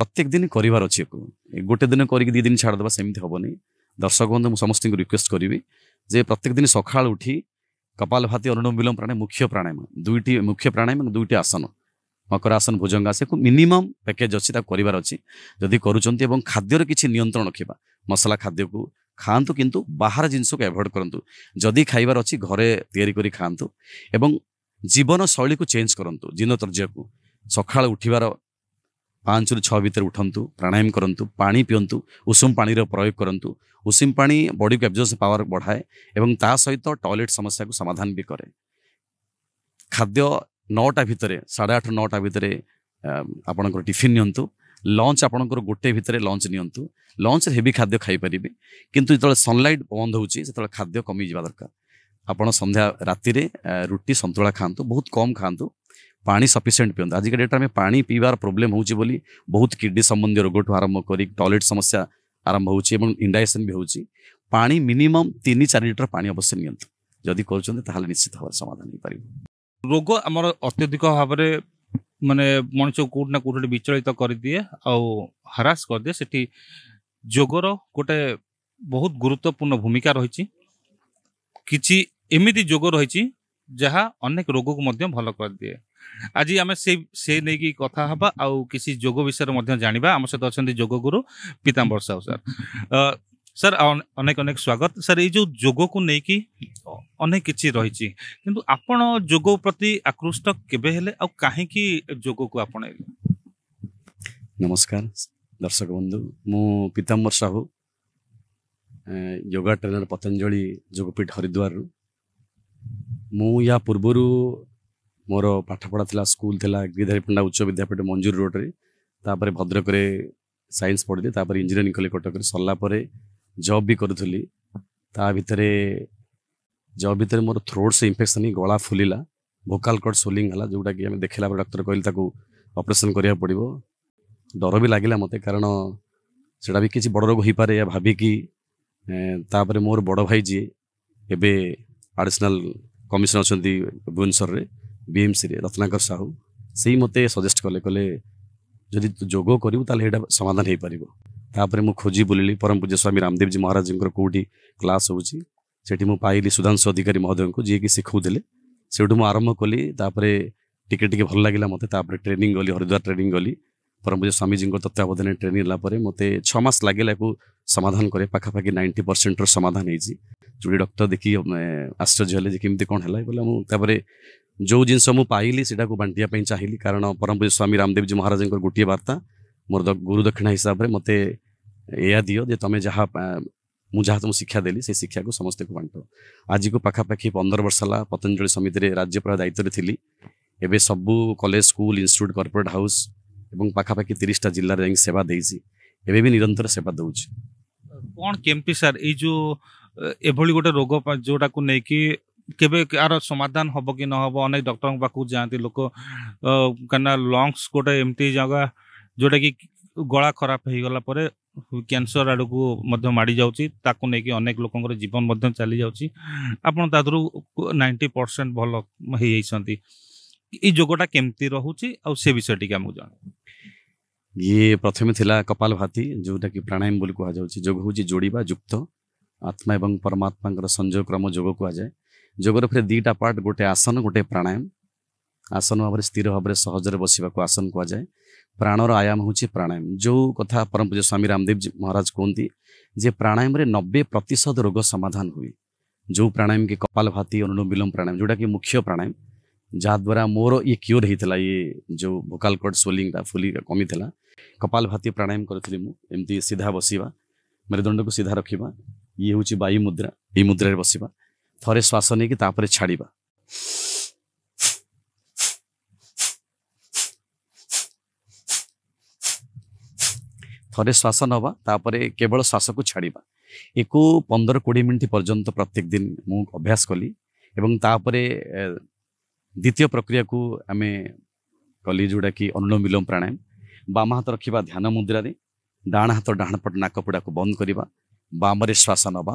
ପ୍ରତ୍ୟେକ ଦିନ କରିବାର ଅଛି ଏକୁ ଗୋଟେ ଦିନ କରିକି ଦୁଇ ଦିନ ଛାଡ଼ିଦେବା ସେମିତି ହେବନି ଦର୍ଶକ ବନ୍ଧୁ ମୁଁ ସମସ୍ତଙ୍କୁ ରିକ୍ୱେଷ୍ଟ କରିବି ଯେ ପ୍ରତ୍ୟେକ ଦିନ ସକାଳୁ ଉଠି କପାଲ ଭାତି ଅନୁଲୋମ ବିଲୋମ ପ୍ରାଣାୟମ ମୁଖ୍ୟ ପ୍ରାଣାୟମ ଦୁଇଟି ମୁଖ୍ୟ ପ୍ରାଣାୟମ ଦୁଇଟି ଆସନ ମକର ଆସନ ଭୁଜଙ୍ଗ ଆସେ ଏକ ମିନିମମ୍ ପ୍ୟାକେଜ୍ ଅଛି ତାକୁ କରିବାର ଅଛି ଯଦି କରୁଛନ୍ତି ଏବଂ ଖାଦ୍ୟର କିଛି ନିୟନ୍ତ୍ରଣ ରଖିବା ମସଲା ଖାଦ୍ୟକୁ ଖାଆନ୍ତୁ କିନ୍ତୁ ବାହାର ଜିନିଷକୁ ଆଭଏଡ଼ କରନ୍ତୁ ଯଦି ଖାଇବାର ଅଛି ଘରେ ତିଆରି କରି ଖାଆନ୍ତୁ ଏବଂ ଜୀବନଶୈଳୀକୁ ଚେଞ୍ଜ କରନ୍ତୁ ଦିନତର୍ଯ୍ୟକୁ ସକାଳୁ ଉଠିବାର ପାଞ୍ଚରୁ ଛଅ ଭିତରେ ଉଠନ୍ତୁ ପ୍ରାଣାୟାମ କରନ୍ତୁ ପାଣି ପିଅନ୍ତୁ ଉଷୁମ ପାଣିର ପ୍ରୟୋଗ କରନ୍ତୁ ଉଷୁମ ପାଣି ବଡ଼ିକୁ ଆବଜର୍ଭ ପାୱାର ବଢ଼ାଏ ଏବଂ ତା ସହିତ ଟଏଲେଟ୍ ସମସ୍ୟାକୁ ସମାଧାନ ବି କରେ ଖାଦ୍ୟ ନଅଟା ଭିତରେ ସାଢ଼େ ଆଠ ନଅଟା ଭିତରେ ଆପଣଙ୍କର ଟିଫିନ୍ ନିଅନ୍ତୁ ଲଞ୍ଚ ଆପଣଙ୍କର ଗୋଟେ ଭିତରେ ଲଞ୍ଚ ନିଅନ୍ତୁ ଲଞ୍ଚରେ ହେଭି ଖାଦ୍ୟ ଖାଇପାରିବେ କିନ୍ତୁ ଯେତେବେଳେ ସନ୍ଲାଇଟ୍ ବନ୍ଦ ହେଉଛି ସେତେବେଳେ ଖାଦ୍ୟ କମିଯିବା ଦରକାର ଆପଣ ସନ୍ଧ୍ୟା ରାତିରେ ରୁଟି ସନ୍ତୁଳା ଖାଆନ୍ତୁ ବହୁତ କମ୍ ଖାଆନ୍ତୁ ପାଣି ସଫିସିଏଣ୍ଟ ପିଅନ୍ତୁ ଆଜିକା ଡେଟ୍ରେ ଆମେ ପାଣି ପିଇବାର ପ୍ରୋବ୍ଲେମ୍ ହେଉଛି ବୋଲି ବହୁତ କିଡ଼ନୀ ସମ୍ବନ୍ଧୀୟ ରୋଗଠୁ ଆରମ୍ଭ କରି ଟଏଲେଟ୍ ସମସ୍ୟା ଆରମ୍ଭ ହେଉଛି ଏବଂ ଇଣ୍ଡାଇସନ୍ ବି ହେଉଛି ପାଣି ମିନିମମ୍ ତିନି ଚାରି ଲିଟର ପାଣି ଅବଶ୍ୟ ନିଅନ୍ତୁ ଯଦି କରୁଛନ୍ତି ତାହେଲେ ନିଶ୍ଚିତ ଭାବରେ ସମାଧାନ ହେଇପାରିବ ରୋଗ ଆମର ଅତ୍ୟଧିକ ଭାବରେ ମାନେ ମଣିଷକୁ କୋଉଠି ନା କୋଉଠି ବିଚଳିତ କରିଦିଏ ଆଉ ହାରାସ କରିଦିଏ ସେଠି ଯୋଗର ଗୋଟେ ବହୁତ ଗୁରୁତ୍ୱପୂର୍ଣ୍ଣ ଭୂମିକା ରହିଛି କିଛି ଏମିତି ଯୋଗ ରହିଛି ଯାହା ଅନେକ ରୋଗକୁ ମଧ୍ୟ ଭଲ କରିଦିଏ ଆଜି ଆମେ ସେ ସେ ନେଇକି କଥା ହେବା ଆଉ କିଛି ଯୋଗ ବିଷୟରେ ମଧ୍ୟ ଜାଣିବା ଆମ ସହିତ ଅଛନ୍ତି ଯୋଗ ଗୁରୁ ପୀତାମ୍ବର ସାହୁ ସାର୍ ସାର୍ ଅନେକ ଅନେକ ସ୍ୱାଗତ ସାର୍ ଏଇ ଯେଉଁ ଯୋଗକୁ ନେଇକି ଅନେକ କିଛି ରହିଛି କିନ୍ତୁ ଆପଣ ଯୋଗ ପ୍ରତି ଆକୃଷ୍ଟ କେବେ ହେଲେ ଆଉ କାହିଁକି ଯୋଗକୁ ଆପଣେଇଲେ ନମସ୍କାର ଦର୍ଶକ ବନ୍ଧୁ ମୁଁ ପୀତାମ୍ବର ସାହୁ ଯୋଗା ଟ୍ରେନର ପତଞ୍ଜଳି ଯୋଗପୀଠ ହରିଦ୍ୱାରରୁ ମୁଁ ୟା ପୂର୍ବରୁ ମୋର ପାଠପଢ଼ା ଥିଲା ସ୍କୁଲ ଥିଲା ଗିରିଧାରୀ ପଣ୍ଡା ଉଚ୍ଚ ବିଦ୍ୟାପୀଠ ମଞ୍ଜୁର ରୋଡ଼ରେ ତାପରେ ଭଦ୍ରକରେ ସାଇନ୍ସ ପଢ଼ିଲି ତାପରେ ଇଞ୍ଜିନିୟରିଂ କଲି କଟକରେ ସରିଲା ପରେ ଜବ୍ ବି କରୁଥିଲି ତା ଭିତରେ ଜବ୍ ଭିତରେ ମୋର ଥ୍ରୋଟ୍ ସେ ଇନଫେକ୍ସନ୍ ହିଁ ଗଳା ଫୁଲିଲା ଭୋକାଲ କଟ୍ ସୋଲିଂ ହେଲା ଯେଉଁଟାକି ଆମେ ଦେଖିଲା ପରେ ଡକ୍ଟର କହିଲେ ତାକୁ ଅପରେସନ୍ କରିବାକୁ ପଡ଼ିବ ଡର ବି ଲାଗିଲା ମୋତେ କାରଣ ସେଇଟା ବି କିଛି ବଡ଼ ରୋଗ ହୋଇପାରେ ଏହା ଭାବିକି ତାପରେ ମୋର ବଡ଼ ଭାଇ ଯିଏ ଏବେ ଆଡ଼ିସନାଲ୍ କମିଶନ ଅଛନ୍ତି ଭୁବନେଶ୍ୱରରେ ବିଏମ୍ସିରେ ରତ୍ନାକର ସାହୁ ସେଇ ମୋତେ ସଜେଷ୍ଟ କଲେ କଲେ ଯଦି ଯୋଗ କରିବୁ ତାହେଲେ ଏଇଟା ସମାଧାନ ହେଇପାରିବ ତାପରେ ମୁଁ ଖୋଜି ବୁଲିଲି ପରମ ପୂଜ୍ୟ ସ୍ୱାମୀ ରାମଦେବଜୀ ମହାରାଜଙ୍କର କେଉଁଠି କ୍ଲାସ୍ ହେଉଛି ସେଠି ମୁଁ ପାଇଲି ସୁଧାଂଶୁ ଅଧିକାରୀ ମହୋଦୟଙ୍କୁ ଯିଏକି ଶିଖାଉଥିଲେ ସେଇଠୁ ମୁଁ ଆରମ୍ଭ କଲି ତାପରେ ଟିକେ ଟିକେ ଭଲ ଲାଗିଲା ମୋତେ ତାପରେ ଟ୍ରେନିଂ ଗଲି ହରିଦ୍ୱାର ଟ୍ରେନିଂ ଗଲି ପରମ ପୂଜ୍ୟ ସ୍ୱାମୀଜୀଙ୍କ ତତ୍ତ୍ୱାବଧାନରେ ଟ୍ରେନିଂ ହେଲା ପରେ ମୋତେ ଛଅ ମାସ ଲାଗିଲା ଏହାକୁ ସମାଧାନ କରେ ପାଖାପାଖି ନାଇଣ୍ଟି ପରସେଣ୍ଟର ସମାଧାନ ହେଇଛି ଯେଉଁଠି ଡକ୍ଟର ଦେଖି ଆଶ୍ଚର୍ଯ୍ୟ ହେଲେ ଯେ କେମିତି କ'ଣ ହେଲା ବୋଲେ ମୁଁ ତାପରେ ଯେଉଁ ଜିନିଷ ମୁଁ ପାଇଲି ସେଟାକୁ ବାଣ୍ଟିବା ପାଇଁ ଚାହିଁଲି କାରଣ ପରମପୂଜ୍ୟ ସ୍ୱାମୀ ରାମଦେବଜୀ ମହାରାଜଙ୍କର ଗୋଟିଏ ବାର୍ତ୍ତା ମୋର ଗୁରୁ ଦକ୍ଷିଣା ହିସାବରେ ମୋତେ ଏହା ଦିଅ ଯେ ତମେ ଯାହା ମୁଁ ଯାହା ତୁମକୁ ଶିକ୍ଷା ଦେଲି ସେ ଶିକ୍ଷାକୁ ସମସ୍ତଙ୍କୁ ବାଣ୍ଟ ଆଜିକୁ ପାଖାପାଖି ପନ୍ଦର ବର୍ଷ ହେଲା ପତଞ୍ଜଳି ସମିତିରେ ରାଜ୍ୟପାଳ ଦାୟିତ୍ୱରେ ଥିଲି ଏବେ ସବୁ college school institute corporate house ଏବଂ ପାଖାପାଖି ତିରିଶଟା ଜିଲ୍ଲାରେ ଯାଇକି ସେବା ଦେଇଛି ଏବେ ବି ନିରନ୍ତର ସେବା ଦେଉଛି କ'ଣ କେମିତି ସାର୍ ଏଇ ଯେଉଁ ଏଭଳି ଗୋଟେ ରୋଗ ଯେଉଁଟାକୁ ନେଇକି କେବେ ଏହାର ସମାଧାନ ହେବ କି ନହେବ ଅନେକ ଡକ୍ଟରଙ୍କ ପାଖକୁ ଯାଆନ୍ତି ଲୋକ କାହିଁକିନା ଲଙ୍ଗସ୍ ଗୋଟେ ଏମିତି ଜାଗା ଯେଉଁଟାକି ଗଳା ଖରାପ ହେଇଗଲା ପରେ କ୍ୟାନ୍ସର ଆଡ଼କୁ ମଧ୍ୟ ମାଡ଼ି ଯାଉଛି ତାକୁ ନେଇକି ଅନେକ ଲୋକଙ୍କର ଜୀବନ ମଧ୍ୟ ଚାଲିଯାଉଛି ଆପଣ ତା ଦେହରୁ ନାଇଣ୍ଟି ପରସେଣ୍ଟ ଭଲ ହେଇଯାଇଛନ୍ତି ଏଇ ଯୋଗଟା କେମିତି ରହୁଛି ଆଉ ସେ ବିଷୟ ଟିକେ ଆମକୁ ଜଣ ଇଏ ପ୍ରଥମେ ଥିଲା କପାଲ ଭାତି ଯେଉଁଟାକି ପ୍ରାଣାୟାମ ବୋଲି କୁହାଯାଉଛି ଯୋଗ ହେଉଛି ଯୋଡ଼ିବା ଯୁକ୍ତ ଆତ୍ମା ଏବଂ ପରମାତ୍ମାଙ୍କର ସଂଯୋଗ କ୍ରମ ଯୋଗ କୁହାଯାଏ योगर फिर दुटा पार्ट गोटे आसन गोटे प्राणायाम आसन भाव में स्थिर भाव में सहजे बस आसन कह जाए प्राणर आयाम हूँ प्राणायाम जो कथा परम पूज्य स्वामी रामदेव महाराज कहते जे प्राणायाम नब्बे प्रतिशत रोग समाधान हुए जो प्राणायाम कि कपाल भाती अनुलोम विलोम प्राणायाम जोटा कि मुख्य प्राणायाम जहाद्वारा मोर ये क्योर होता ये जो भोकाल कर्ड स्वेलींगा फुल कमी कपाल भाती प्राणायाम करी मुझे सीधा बस मेरुदंड को सीधा रखा ये हूँ वायु मुद्रा ये मुद्रे बसवा ଥରେ ଶ୍ୱାସ ନେଇକି ତାପରେ ଛାଡ଼ିବା ଥରେ ଶ୍ୱାସ ନେବା ତାପରେ କେବଳ ଶ୍ୱାସକୁ ଛାଡ଼ିବା ଏକୁ ପନ୍ଦର କୋଡ଼ିଏ ମିନିଟ୍ ପର୍ଯ୍ୟନ୍ତ ପ୍ରତ୍ୟେକ ଦିନ ମୁଁ ଅଭ୍ୟାସ କଲି ଏବଂ ତାପରେ ଦ୍ୱିତୀୟ ପ୍ରକ୍ରିୟାକୁ ଆମେ କଲି ଯେଉଁଟାକି ଅନୁଲୋମ ବିଲୋମ ପ୍ରାଣାୟାମ ବାମ ହାତ ରଖିବା ଧ୍ୟାନ ମୁଦ୍ରାରେ ଡାହାଣ ହାତ ଡାହାଣ ପଟ ନାକପୋଡ଼ାକୁ ବନ୍ଦ କରିବା ବାମରେ ଶ୍ୱାସ ନେବା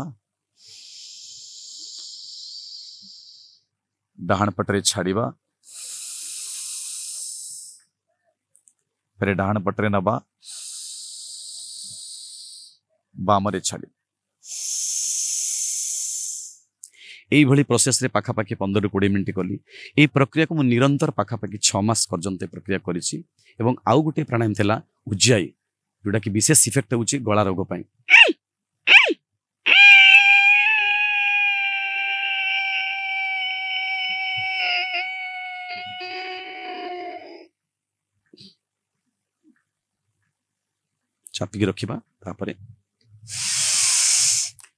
ଡାହାଣ ପଟରେ ଛାଡ଼ିବା ଫେରେ ଡାହାଣ ପଟରେ ନେବା ବାମରେ ଛାଡ଼ିବା এইভাবে প্রসেসে পাখাপাখি পনেরো কোড়ি মিনিট কলি এই প্রক্রিয়া মু নিরন্তর পাখাপাখি ছ মাস পর্যন্ত প্রক্রিয়া করেছি এবং আউ গোটে প্রাণায়াম লা উজ্জাই যেটা কি বিশেষ ইফেক্ট হচ্ছে গলা রোগ পাই ଚାପିକି ରଖିବା ତାପରେ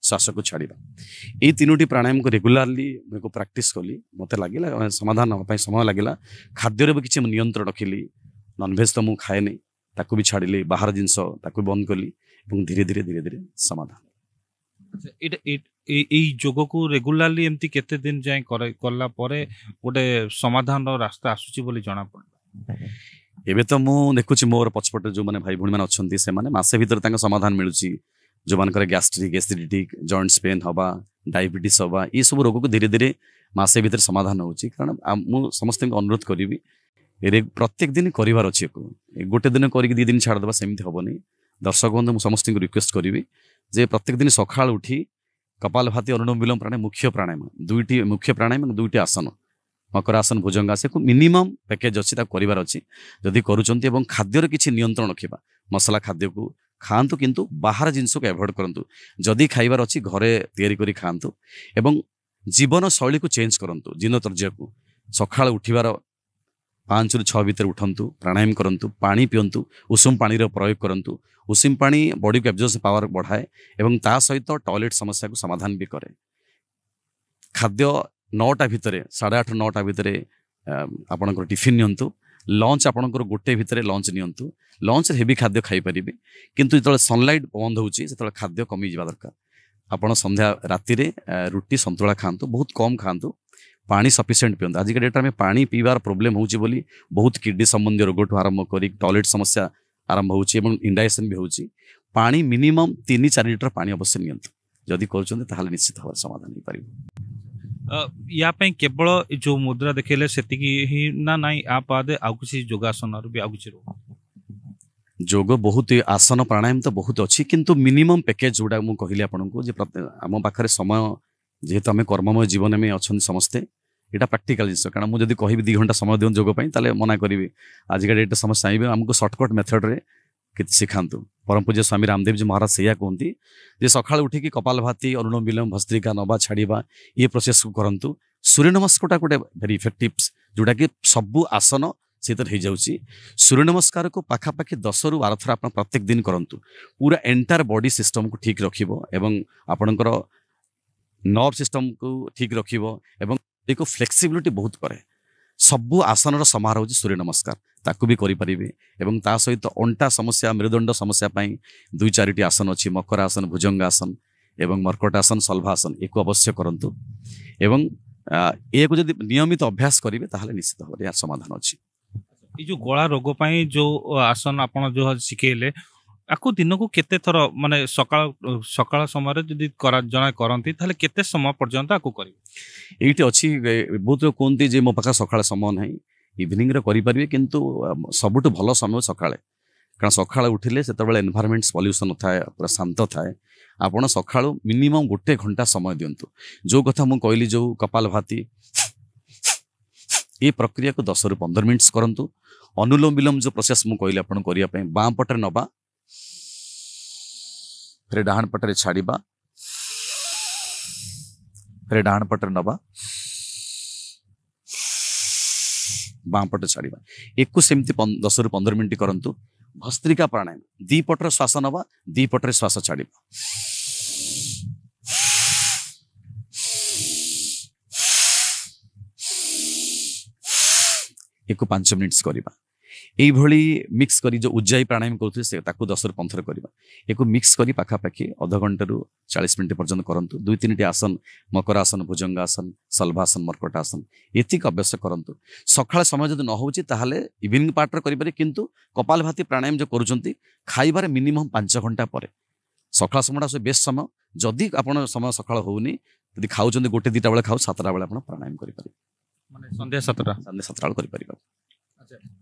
ଶ୍ୱାସକୁ ଛାଡ଼ିବା ଏଇ ତିନୋଟି ପ୍ରାଣାୟାମକୁ ରେଗୁଲାରଲି ମୁଁ ପ୍ରାକ୍ଟିସ୍ କଲି ମୋତେ ଲାଗିଲା ସମାଧାନ ହେବା ପାଇଁ ସମୟ ଲାଗିଲା ଖାଦ୍ୟରେ ବି କିଛି ମୁଁ ନିୟନ୍ତ୍ରଣ ରଖିଲି ନନଭେଜ୍ ତ ମୁଁ ଖାଏନି ତାକୁ ବି ଛାଡ଼ିଲି ବାହାର ଜିନିଷ ତାକୁ ବନ୍ଦ କଲି ଏବଂ ଧୀରେ ଧୀରେ ଧୀରେ ଧୀରେ ସମାଧାନ ଏଇଟା ଏଇ ଯୋଗକୁ ରେଗୁଲାରଲି ଏମିତି କେତେ ଦିନ ଯାଏଁ କଲା ପରେ ଗୋଟେ ସମାଧାନର ରାସ୍ତା ଆସୁଛି ବୋଲି ଜଣାପଡ଼ିଲା ଏବେ ତ ମୁଁ ଦେଖୁଛି ମୋର ପଛପଟେ ଯେଉଁମାନେ ଭାଇ ଭଉଣୀମାନେ ଅଛନ୍ତି ସେମାନେ ମାସେ ଭିତରେ ତାଙ୍କ ସମାଧାନ ମିଳୁଛି ଯେଉଁମାନଙ୍କର ଗ୍ୟାଷ୍ଟ୍ରିକ୍ ଏସିଡିଟିକ୍ ଜଏଣ୍ଟସ୍ ପେନ୍ ହେବା ଡାଇବେଟିସ୍ ହେବା ଏସବୁ ରୋଗକୁ ଧୀରେ ଧୀରେ ମାସେ ଭିତରେ ସମାଧାନ ହେଉଛି କାରଣ ମୁଁ ସମସ୍ତଙ୍କୁ ଅନୁରୋଧ କରିବି ପ୍ରତ୍ୟେକ ଦିନ କରିବାର ଅଛି ୟାକୁ ଗୋଟେ ଦିନ କରିକି ଦୁଇ ଦିନ ଛାଡ଼ିଦେବା ସେମିତି ହେବନି ଦର୍ଶକ ବନ୍ଧୁ ମୁଁ ସମସ୍ତଙ୍କୁ ରିକ୍ୱେଷ୍ଟ କରିବି ଯେ ପ୍ରତ୍ୟେକ ଦିନ ସକାଳୁ ଉଠି କପାଲ ଭାତି ଅନୁଲୋମ ବିଲୋମ ପ୍ରାଣାୟାମ ମୁଖ୍ୟ ପ୍ରାଣାୟାମ ଦୁଇଟି ମୁଖ୍ୟ ପ୍ରାଣାୟାମ ଏବଂ ଦୁଇଟି ଆସନ ମକର ଆସନ ଭୁଜଙ୍ଗ ଭୁଜଙ୍ଗାସକୁ ମିନିମମ୍ ପ୍ୟାକେଜ୍ ଅଛି ତାକୁ କରିବାର ଅଛି ଯଦି କରୁଛନ୍ତି ଏବଂ ଖାଦ୍ୟର କିଛି ନିୟନ୍ତ୍ରଣ ରଖିବା ମସଲା ଖାଦ୍ୟକୁ ଖାଆନ୍ତୁ କିନ୍ତୁ ବାହାର ଜିନିଷକୁ ଆଭଏଡ଼୍ କରନ୍ତୁ ଯଦି ଖାଇବାର ଅଛି ଘରେ ତିଆରି କରି ଖାଆନ୍ତୁ ଏବଂ ଜୀବନଶୈଳୀକୁ ଚେଞ୍ଜ କରନ୍ତୁ ଦିନତର୍ଯ୍ୟକୁ ସକାଳୁ ଉଠିବାର ପାଞ୍ଚରୁ ଛଅ ଭିତରେ ଉଠନ୍ତୁ ପ୍ରାଣାୟାମ କରନ୍ତୁ ପାଣି ପିଅନ୍ତୁ ଉଷୁମ ପାଣିର ପ୍ରୟୋଗ କରନ୍ତୁ ଉଷୁମ ପାଣି ବଡ଼ିକୁ ଆବଜର୍ସ ପାୱାର ବଢ଼ାଏ ଏବଂ ତା ସହିତ ଟଏଲେଟ୍ ସମସ୍ୟାକୁ ସମାଧାନ ବି କରେ ଖାଦ୍ୟ ନଅଟା ଭିତରେ ସାଢ଼େ ଆଠ ନଅଟା ଭିତରେ ଆପଣଙ୍କର ଟିଫିନ୍ ନିଅନ୍ତୁ ଲଞ୍ଚ ଆପଣଙ୍କର ଗୋଟେ ଭିତରେ ଲଞ୍ଚ ନିଅନ୍ତୁ ଲଞ୍ଚରେ ହେଭି ଖାଦ୍ୟ ଖାଇପାରିବେ କିନ୍ତୁ ଯେତେବେଳେ ସନ୍ଲାଇଟ୍ ବନ୍ଦ ହେଉଛି ସେତେବେଳେ ଖାଦ୍ୟ କମିଯିବା ଦରକାର ଆପଣ ସନ୍ଧ୍ୟା ରାତିରେ ରୁଟି ସନ୍ତୁଳା ଖାଆନ୍ତୁ ବହୁତ କମ୍ ଖାଆନ୍ତୁ ପାଣି ସଫିସିଏଣ୍ଟ ପିଅନ୍ତୁ ଆଜିକା ଡେଟ୍ରେ ଆମେ ପାଣି ପିଇବାର ପ୍ରୋବ୍ଲେମ୍ ହେଉଛି ବୋଲି ବହୁତ କିଡ଼ନୀ ସମ୍ବନ୍ଧୀୟ ରୋଗଠୁ ଆରମ୍ଭ କରି ଟଏଲେଟ୍ ସମସ୍ୟା ଆରମ୍ଭ ହେଉଛି ଏବଂ ଇଣ୍ଡାଇସନ୍ ବି ହେଉଛି ପାଣି ମିନିମମ୍ ତିନି ଚାରି ଲିଟର ପାଣି ଅବଶ୍ୟ ନିଅନ୍ତୁ ଯଦି କରୁଛନ୍ତି ତାହେଲେ ନିଶ୍ଚିତ ଭାବରେ ସମାଧାନ ହୋଇପାରିବ ୟା ପାଇଁ या केवल ମୁଦ୍ରା ଦେଖେଇଲେ ସେତିକି ହିଁ ନା ना ना या ଆଉ କିଛି ଯୋଗାସନରୁ ବି ଆଉ କିଛି किसी ଯୋଗ ବହୁତ ଆସନ ପ୍ରାଣାୟମ ତ ବହୁତ ଅଛି କିନ୍ତୁ ମିନିମମ୍ ପ୍ୟାକେଜ ଯେଉଁଟା ମୁଁ କହିଲି ଆପଣଙ୍କୁ ଯେ ଆମ ପାଖରେ ସମୟ ଯେହେତୁ ଆମେ କର୍ମମୟ ଜୀବନ ଆମେ ଅଛନ୍ତି ସମସ୍ତେ ଏଇଟା ପ୍ରାକ୍ଟିକାଲ ଜିନିଷ କାରଣ ମୁଁ ଯଦି କହିବି ଦୁଇ ଘଣ୍ଟା ସମୟ ଦିଅନ୍ତୁ ଯୋଗ ପାଇଁ ତାହେଲେ ମନା କରିବି ଆଜିକା ଡେଟ୍ରେ ସମସ୍ତେ ଚାହିଁବେ ଆମକୁ ସର୍ଟକଟ୍ ମେଥଡ଼ରେ କିଛି ଶିଖାନ୍ତୁ ପରମ ସ୍ୱାମୀ ରାମଦେବ ଜୀ ମହାରାଜ ସେଇଆ କୁହନ୍ତି ଯେ ସକାଳୁ ଉଠିକି କପାଲ ଭାତି ଅନୁଲୋମ ବିଲୋମ ଭସ୍ତ୍ରିକା ନବା ଛାଡ଼ିବା ଇଏ ପ୍ରୋସେସ୍କୁ କରନ୍ତୁ ସୂର୍ଯ୍ୟ ନମସ୍କାରଟା ଗୋଟେ ଭେରି ଇଫେକ୍ଟିଭ୍ ଯେଉଁଟାକି ସବୁ ଆସନ ସେଥିରେ ହେଇଯାଉଛି ସୂର୍ଯ୍ୟ ନମସ୍କାରକୁ ପାଖାପାଖି ଦଶରୁ ବାର ଥର ଆପଣ ପ୍ରତ୍ୟେକ ଦିନ କରନ୍ତୁ ପୁରା ଏଣ୍ଟାୟାର ବଡି ସିଷ୍ଟମକୁ ଠିକ୍ ରଖିବ ଏବଂ ଆପଣଙ୍କର ନର୍ଭ ସିଷ୍ଟମକୁ ଠିକ୍ ରଖିବ ଏବଂ ଏକୁ ଫ୍ଲେକ୍ସିବିଲିଟି ବହୁତ କରେ ସବୁ ଆସନର ସମାରୋହ ହେଉଛି ସୂର୍ଯ୍ୟ ନମସ୍କାର ତାକୁ ବି କରିପାରିବେ ଏବଂ ତା ସହିତ ଅଣ୍ଟା ସମସ୍ୟା ମେରୁଦଣ୍ଡ ସମସ୍ୟା ପାଇଁ ଦୁଇ ଚାରିଟି ଆସନ ଅଛି ମକର ଆସନ ଭୁଜଙ୍ଗ ଆସନ ଏବଂ ମର୍କଟାସନ ସଲ୍ଭାସନ ଏକୁ ଅବଶ୍ୟ କରନ୍ତୁ ଏବଂ ଏହାକୁ ଯଦି ନିୟମିତ ଅଭ୍ୟାସ କରିବେ ତାହେଲେ ନିଶ୍ଚିତ ଭାବରେ ଏହାର ସମାଧାନ ଅଛି ଏଇ ଯେଉଁ ଗଳା ରୋଗ ପାଇଁ ଯେଉଁ ଆସନ ଆପଣ ଯେଉଁ ଶିଖେଇଲେ ଆକୁ ଦିନକୁ କେତେ ଥର ମାନେ ସକାଳ ସକାଳ ସମୟରେ ଯଦି ଜଣେ କରନ୍ତି ତାହେଲେ କେତେ ସମୟ ପର୍ଯ୍ୟନ୍ତ ଆକୁ କରିବେ ଏଇଠି ଅଛି ବହୁତ କୁହନ୍ତି ଯେ ମୋ ପାଖରେ ସକାଳ ସମୟ ନାହିଁ ଇଭିନିଂରେ କରିପାରିବେ କିନ୍ତୁ ସବୁଠୁ ଭଲ ସମୟ ସକାଳେ କାରଣ ସକାଳେ ଉଠିଲେ ସେତେବେଳେ ଏନ୍ଭାରମେଣ୍ଟ ପଲ୍ୟୁସନ୍ ଥାଏ ପୁରା ଶାନ୍ତ ଥାଏ ଆପଣ ସକାଳୁ ମିନିମମ୍ ଗୋଟେ ଘଣ୍ଟା ସମୟ ଦିଅନ୍ତୁ ଯେଉଁ କଥା ମୁଁ କହିଲି ଯେଉଁ କପାଲ ଭାତି ଏ ପ୍ରକ୍ରିୟାକୁ ଦଶରୁ ପନ୍ଦର ମିନିଟ୍ସ କରନ୍ତୁ ଅନୁଲୋମ ବିଲୋମ ଯେଉଁ ପ୍ରୋସେସ୍ ମୁଁ କହିଲି ଆପଣ କରିବା ପାଇଁ ବାଁ ପଟରେ ନେବା ଫେରେ ଡାହାଣ ପଟରେ ଛାଡ଼ିବା ଫେରେ ଡାହାଣ ପଟରେ ନେବା ବାଁ ପଟରେ ଛାଡ଼ିବା ଏକୋଇଶ ଏମିତି ଦଶରୁ ପନ୍ଦର ମିନିଟ୍ କରନ୍ତୁ ଭସ୍ତ୍ରିକା ପ୍ରାଣାୟାମ ଦି ପଟରେ ଶ୍ୱାସ ନେବା ଦି ପଟରେ ଶ୍ୱାସ ଛାଡ଼ିବା ଏକୁ ପାଞ୍ଚ ମିନିଟ୍ସ କରିବା এইভাবে মিক্স করে যে উজ্জায়ী প্রাণায়াম করুলে সে তাকে দশর পনেরো করা একু মিক্স করে পাখাপাখি অধঘণ্টার চাশ মিনিট পর্যন্ত করতু দুই তিনটি আসন মকর আসন ভুজঙ্গ আসন সলভাসন মর্কট আসন এতিক অভ্যাস করতু সকাল সময় যদি নহচ্ছে তাহলে ইভিনিং পার্টর করে কিন্তু কপাল ভাতি প্রাণায়াম যে করছেন খাইবার মিনিমম পাঁচ ঘন্টা পরে সকাল সময়টা সে বেশ সময় যদি আপনার সময় সকাল হোনি যদি খাওছেন গোটে দুইটা বেলা খাও সাতটা বেলা আপনার প্রাণায়াম করে মানে সন্ধ্যা সাতটা সন্ধ্যা সাতটা বেলা করে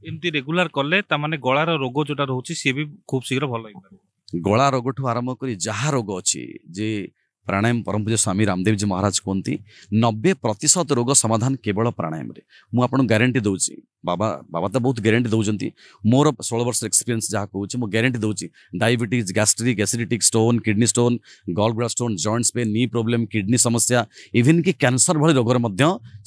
ଏମିତି ରେଗୁଲାର କଲେ ତାମାନେ ଗଳାର ରୋଗ ଯୋଉଟା ରହୁଛି ସିଏ ବି ଖୁବ ଶୀଘ୍ର ଭଲ ହେଇପାରିବ ଗଳା ରୋଗଠୁ ଆରମ୍ଭ କରି ଯାହା ରୋଗ ଅଛି ଯେ ପ୍ରାଣାୟାମ ପରମ ପୂଜ୍ୟ ସ୍ୱାମୀ ରାମଦେବ ଜୀ ମହାରାଜ କୁହନ୍ତି ନବେ ପ୍ରତିଶତ ରୋଗ ସମାଧାନ କେବଳ ପ୍ରାଣାୟାମରେ ମୁଁ ଆପଣଙ୍କୁ ଗ୍ୟାରେଣ୍ଟି ଦେଉଛି ବାବା ବାବା ତ ବହୁତ ଗ୍ୟାରେଣ୍ଟି ଦେଉଛନ୍ତି ମୋର ଷୋହଳ ବର୍ଷର ଏକ୍ସପିରିଏନ୍ସ ଯାହା କହୁଛି ମୁଁ ଗ୍ୟାରେଣ୍ଟି ଦେଉଛି diabetes gastric acidic stone kidney stone gallbladder stone joints pain knee problem kidney ସମସ୍ୟା ଇଭିନ୍ କି କ୍ୟାନ୍ସର ଭଳି ରୋଗର ମଧ୍ୟ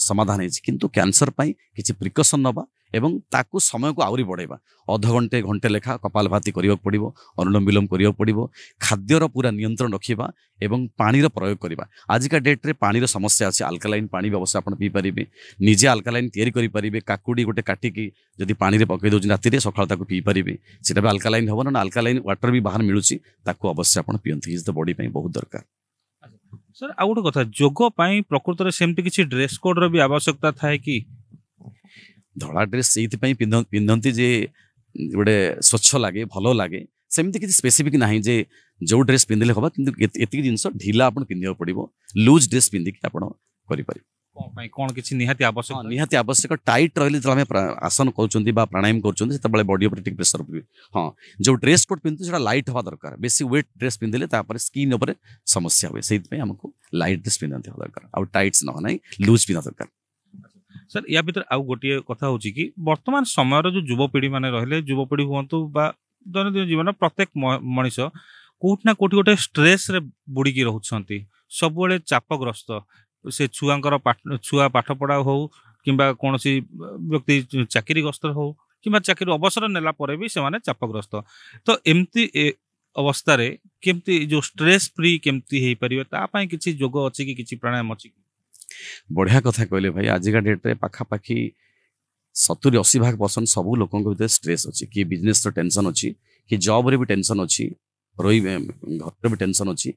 ସମାଧାନ ହେଇଛି କିନ୍ତୁ କ୍ୟାନ୍ସର ପାଇଁ କିଛି ପ୍ରିକସନ୍ ନେବା ଏବଂ ତାକୁ ସମୟକୁ ଆହୁରି ବଢ଼ାଇବା ଅଧଘଣ୍ଟେ ଘଣ୍ଟେ ଲେଖା କପାଲଭାତି କରିବାକୁ ପଡ଼ିବ ଅନୁଲୋମ ବିଲୋମ କରିବାକୁ ପଡ଼ିବ ଖାଦ୍ୟର ପୁରା ନିୟନ୍ତ୍ରଣ ରଖିବା ଏବଂ ପାଣିର ପ୍ରୟୋଗ କରିବା ଆଜିକା ଡେଟ୍ରେ ପାଣିର ସମସ୍ୟା ଅଛି ଆଲକାଲାଇନ୍ ପାଣି ବ୍ୟବସ୍ଥା ଆପଣ ପିଇପାରିବେ ନିଜେ ଆଲକାଲାଇନ୍ ତିଆରି କରିପାରିବେ କାକୁଡ଼ି ଗୋଟେ କାଟିକି ଯଦି ପାଣିରେ ପକାଇ ଦେଉଛନ୍ତି ରାତିରେ ସକାଳୁ ତାକୁ ପିଇପାରିବେ ସେଇଟା ବି ଆଲକାଲାଇନ୍ ହେବ ନା ଆଲକାଲାଇନ୍ ୱାଟର୍ ବି ବାହାରେ ମିଳୁଛି ତାକୁ ଅବଶ୍ୟ ଆପଣ ପିଅନ୍ତି ଇଜ୍ ଦ ବଡ଼ି ପାଇଁ ବହୁତ ଦରକାର ସାର୍ ଆଉ ଗୋଟେ କଥା ଯୋଗ ପାଇଁ ପ୍ରକୃତରେ ସେମିତି କିଛି ଡ୍ରେସ୍ କୋଡ଼୍ର ବି ଆବଶ୍ୟକତା ଥାଏ କି ଧଳା ଡ୍ରେସ୍ ସେଇଥିପାଇଁ ପିନ୍ଧନ୍ତି ଯେ ଗୋଟେ ସ୍ୱଚ୍ଛ ଲାଗେ ଭଲ ଲାଗେ ସେମିତି କିଛି ସ୍ପେସିଫିକ୍ ନାହିଁ ଯେ ଯେଉଁ ଡ୍ରେସ୍ ପିନ୍ଧିଲେ ହେବ କିନ୍ତୁ ଏତିକି ଜିନିଷ ଢିଲା ଆପଣ ପିନ୍ଧିବାକୁ ପଡ଼ିବ ଲୁଜ୍ ଡ୍ରେସ୍ ପିନ୍ଧିକି ଆପଣ କରିପାରିବେ କ'ଣ ପାଇଁ କ'ଣ କିଛି ନିହାତି ଆବଶ୍ୟକ ନିହାତି ଆବଶ୍ୟକ ଟାଇଟ୍ ରହିଲେ ଯେତେବେଳେ ଆମେ ଆସନ କରୁଛନ୍ତି ବା ପ୍ରାଣାୟାମ କରୁଛନ୍ତି ସେତେବେଳେ ବଡି ଉପରେ ଟିକେ ପ୍ରେସର ପଡ଼ିବ ହଁ ଯେଉଁ ଡ୍ରେସ୍ କୋଟ୍ ପିନ୍ଧୁଛୁ ସେଇଟା ଲାଇଟ୍ ହେବା ଦରକାର ବେଶୀ ୱେଟ୍ ଡ୍ରେସ୍ ପିନ୍ଧିଲେ ତାପରେ ସ୍କିନ୍ ଉପରେ ସମସ୍ୟା ହୁଏ ସେଇଥିପାଇଁ ଆମକୁ ଲାଇଟ୍ ଡ୍ରେସ୍ ପିନ୍ଧନ୍ତି ହେବା ଦରକାର ଆଉ ଟାଇଟ୍ସ ନ ନାହିଁ ଲୁଜ୍ ପିନ୍ଧା ଦରକାର ସାର୍ ୟା ଭିତରେ ଆଉ ଗୋଟିଏ କଥା ହେଉଛି କି ବର୍ତ୍ତମାନ ସମୟର ଯେଉଁ ଯୁବପିଢ଼ି ମାନେ ରହିଲେ ଯୁବପିଢ଼ି ହୁଅନ୍ତୁ ବା ଦୈନନ୍ଦିନ ଜୀବନର ପ୍ରତ୍ୟେକ ମଣିଷ କୋଉଠି ନା କୋଉଠି ଗୋଟେ ଷ୍ଟ୍ରେସ୍ରେ ବୁଡ଼ିକି ରହୁଛନ୍ତି ସବୁବେଳେ ଚାପଗ୍ରସ୍ତ ସେ ଛୁଆଙ୍କର ଛୁଆ ପାଠପଢ଼ା ହଉ କିମ୍ବା କୌଣସି ବ୍ୟକ୍ତି ଚାକିରି ଗସ୍ତ ହଉ କିମ୍ବା ଚାକିରି ଅବସର ନେଲା ପରେ ବି ସେମାନେ ଚାପଗ୍ରସ୍ତ ତ ଏମିତି ଅବସ୍ଥାରେ କେମିତି ଯେଉଁ ଷ୍ଟ୍ରେସ୍ ଫ୍ରି କେମିତି ହେଇପାରିବେ ତା ପାଇଁ କିଛି ଯୋଗ ଅଛି କି କିଛି ପ୍ରାଣାୟାମ ଅଛି କି ବଢ଼ିଆ କଥା କହିଲେ ଭାଇ ଆଜିକା ଡେଟ୍ରେ ପାଖାପାଖି ସତୁରି ଅଶୀ ଭାଗ ପରସେଣ୍ଟ ସବୁ ଲୋକଙ୍କ ଭିତରେ ଷ୍ଟ୍ରେସ୍ ଅଛି କିଏ ବିଜନେସ୍ର ଟେନସନ୍ ଅଛି କି ଜବ୍ରେ ବି ଟେନସନ୍ ଅଛି ରହି ଘରେ ବି ଟେନସନ୍ ଅଛି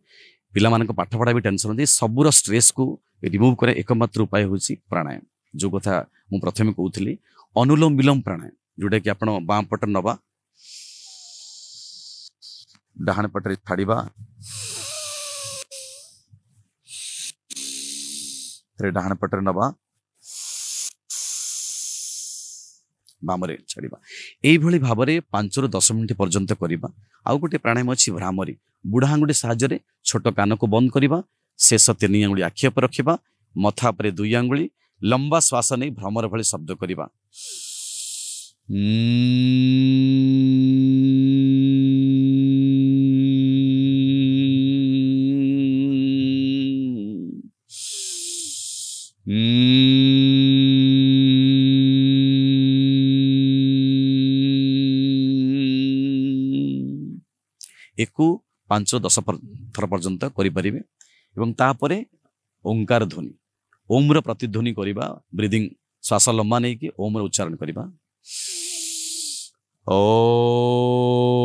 ପିଲାମାନଙ୍କ ପାଠପଢ଼ା ବି ଟେନସନ୍ ଅଛି ସବୁର ଷ୍ଟ୍ରେସ୍କୁ ରିମୁଭ୍ କରିବା ଏକମାତ୍ର ଉପାୟ ହେଉଛି ପ୍ରାଣାୟମ ଯେଉଁ କଥା ମୁଁ ପ୍ରଥମେ କହୁଥିଲି ଅନୁଲୋମ ବିଲୋମ ପ୍ରାଣାୟମ ଯେଉଁଟାକି ଆପଣ ବାଁ ପଟରେ ନେବା ଡାହାଣ ପଟରେ ଛାଡ଼ିବା ତେଣୁ ଡାହାଣ ପଟରେ ନବା ବାମରେ ଛାଡ଼ିବା ଏଇଭଳି ଭାବରେ ପାଞ୍ଚରୁ ଦଶ ମିନିଟ ପର୍ଯ୍ୟନ୍ତ କରିବା ଆଉ ଗୋଟେ ପ୍ରାଣାୟମ ଅଛି ଭ୍ରାମରେ ବୁଢ଼ା ଆଙ୍ଗୁଠି ସାହାଯ୍ୟରେ ଛୋଟ କାନକୁ ବନ୍ଦ କରିବା ଶେଷ ତିନି ଆଙ୍ଗୁଳି ଆଖି ଉପରେ ରଖିବା ମଥା ଉପରେ ଦୁଇ ଆଙ୍ଗୁଳି ଲମ୍ବା ଶ୍ୱାସ ନେଇ ଭ୍ରମର ଭଳି ଶବ୍ଦ କରିବା १ को 510 थर पर्जन्त गरिपरिबे एवं तापरे ओंकार ध्वनि ओम र प्रतिध्वनि गरिबा ब्रीदिंग श्वास लम्बा नेकी ओम उच्चारण गरिबा ओ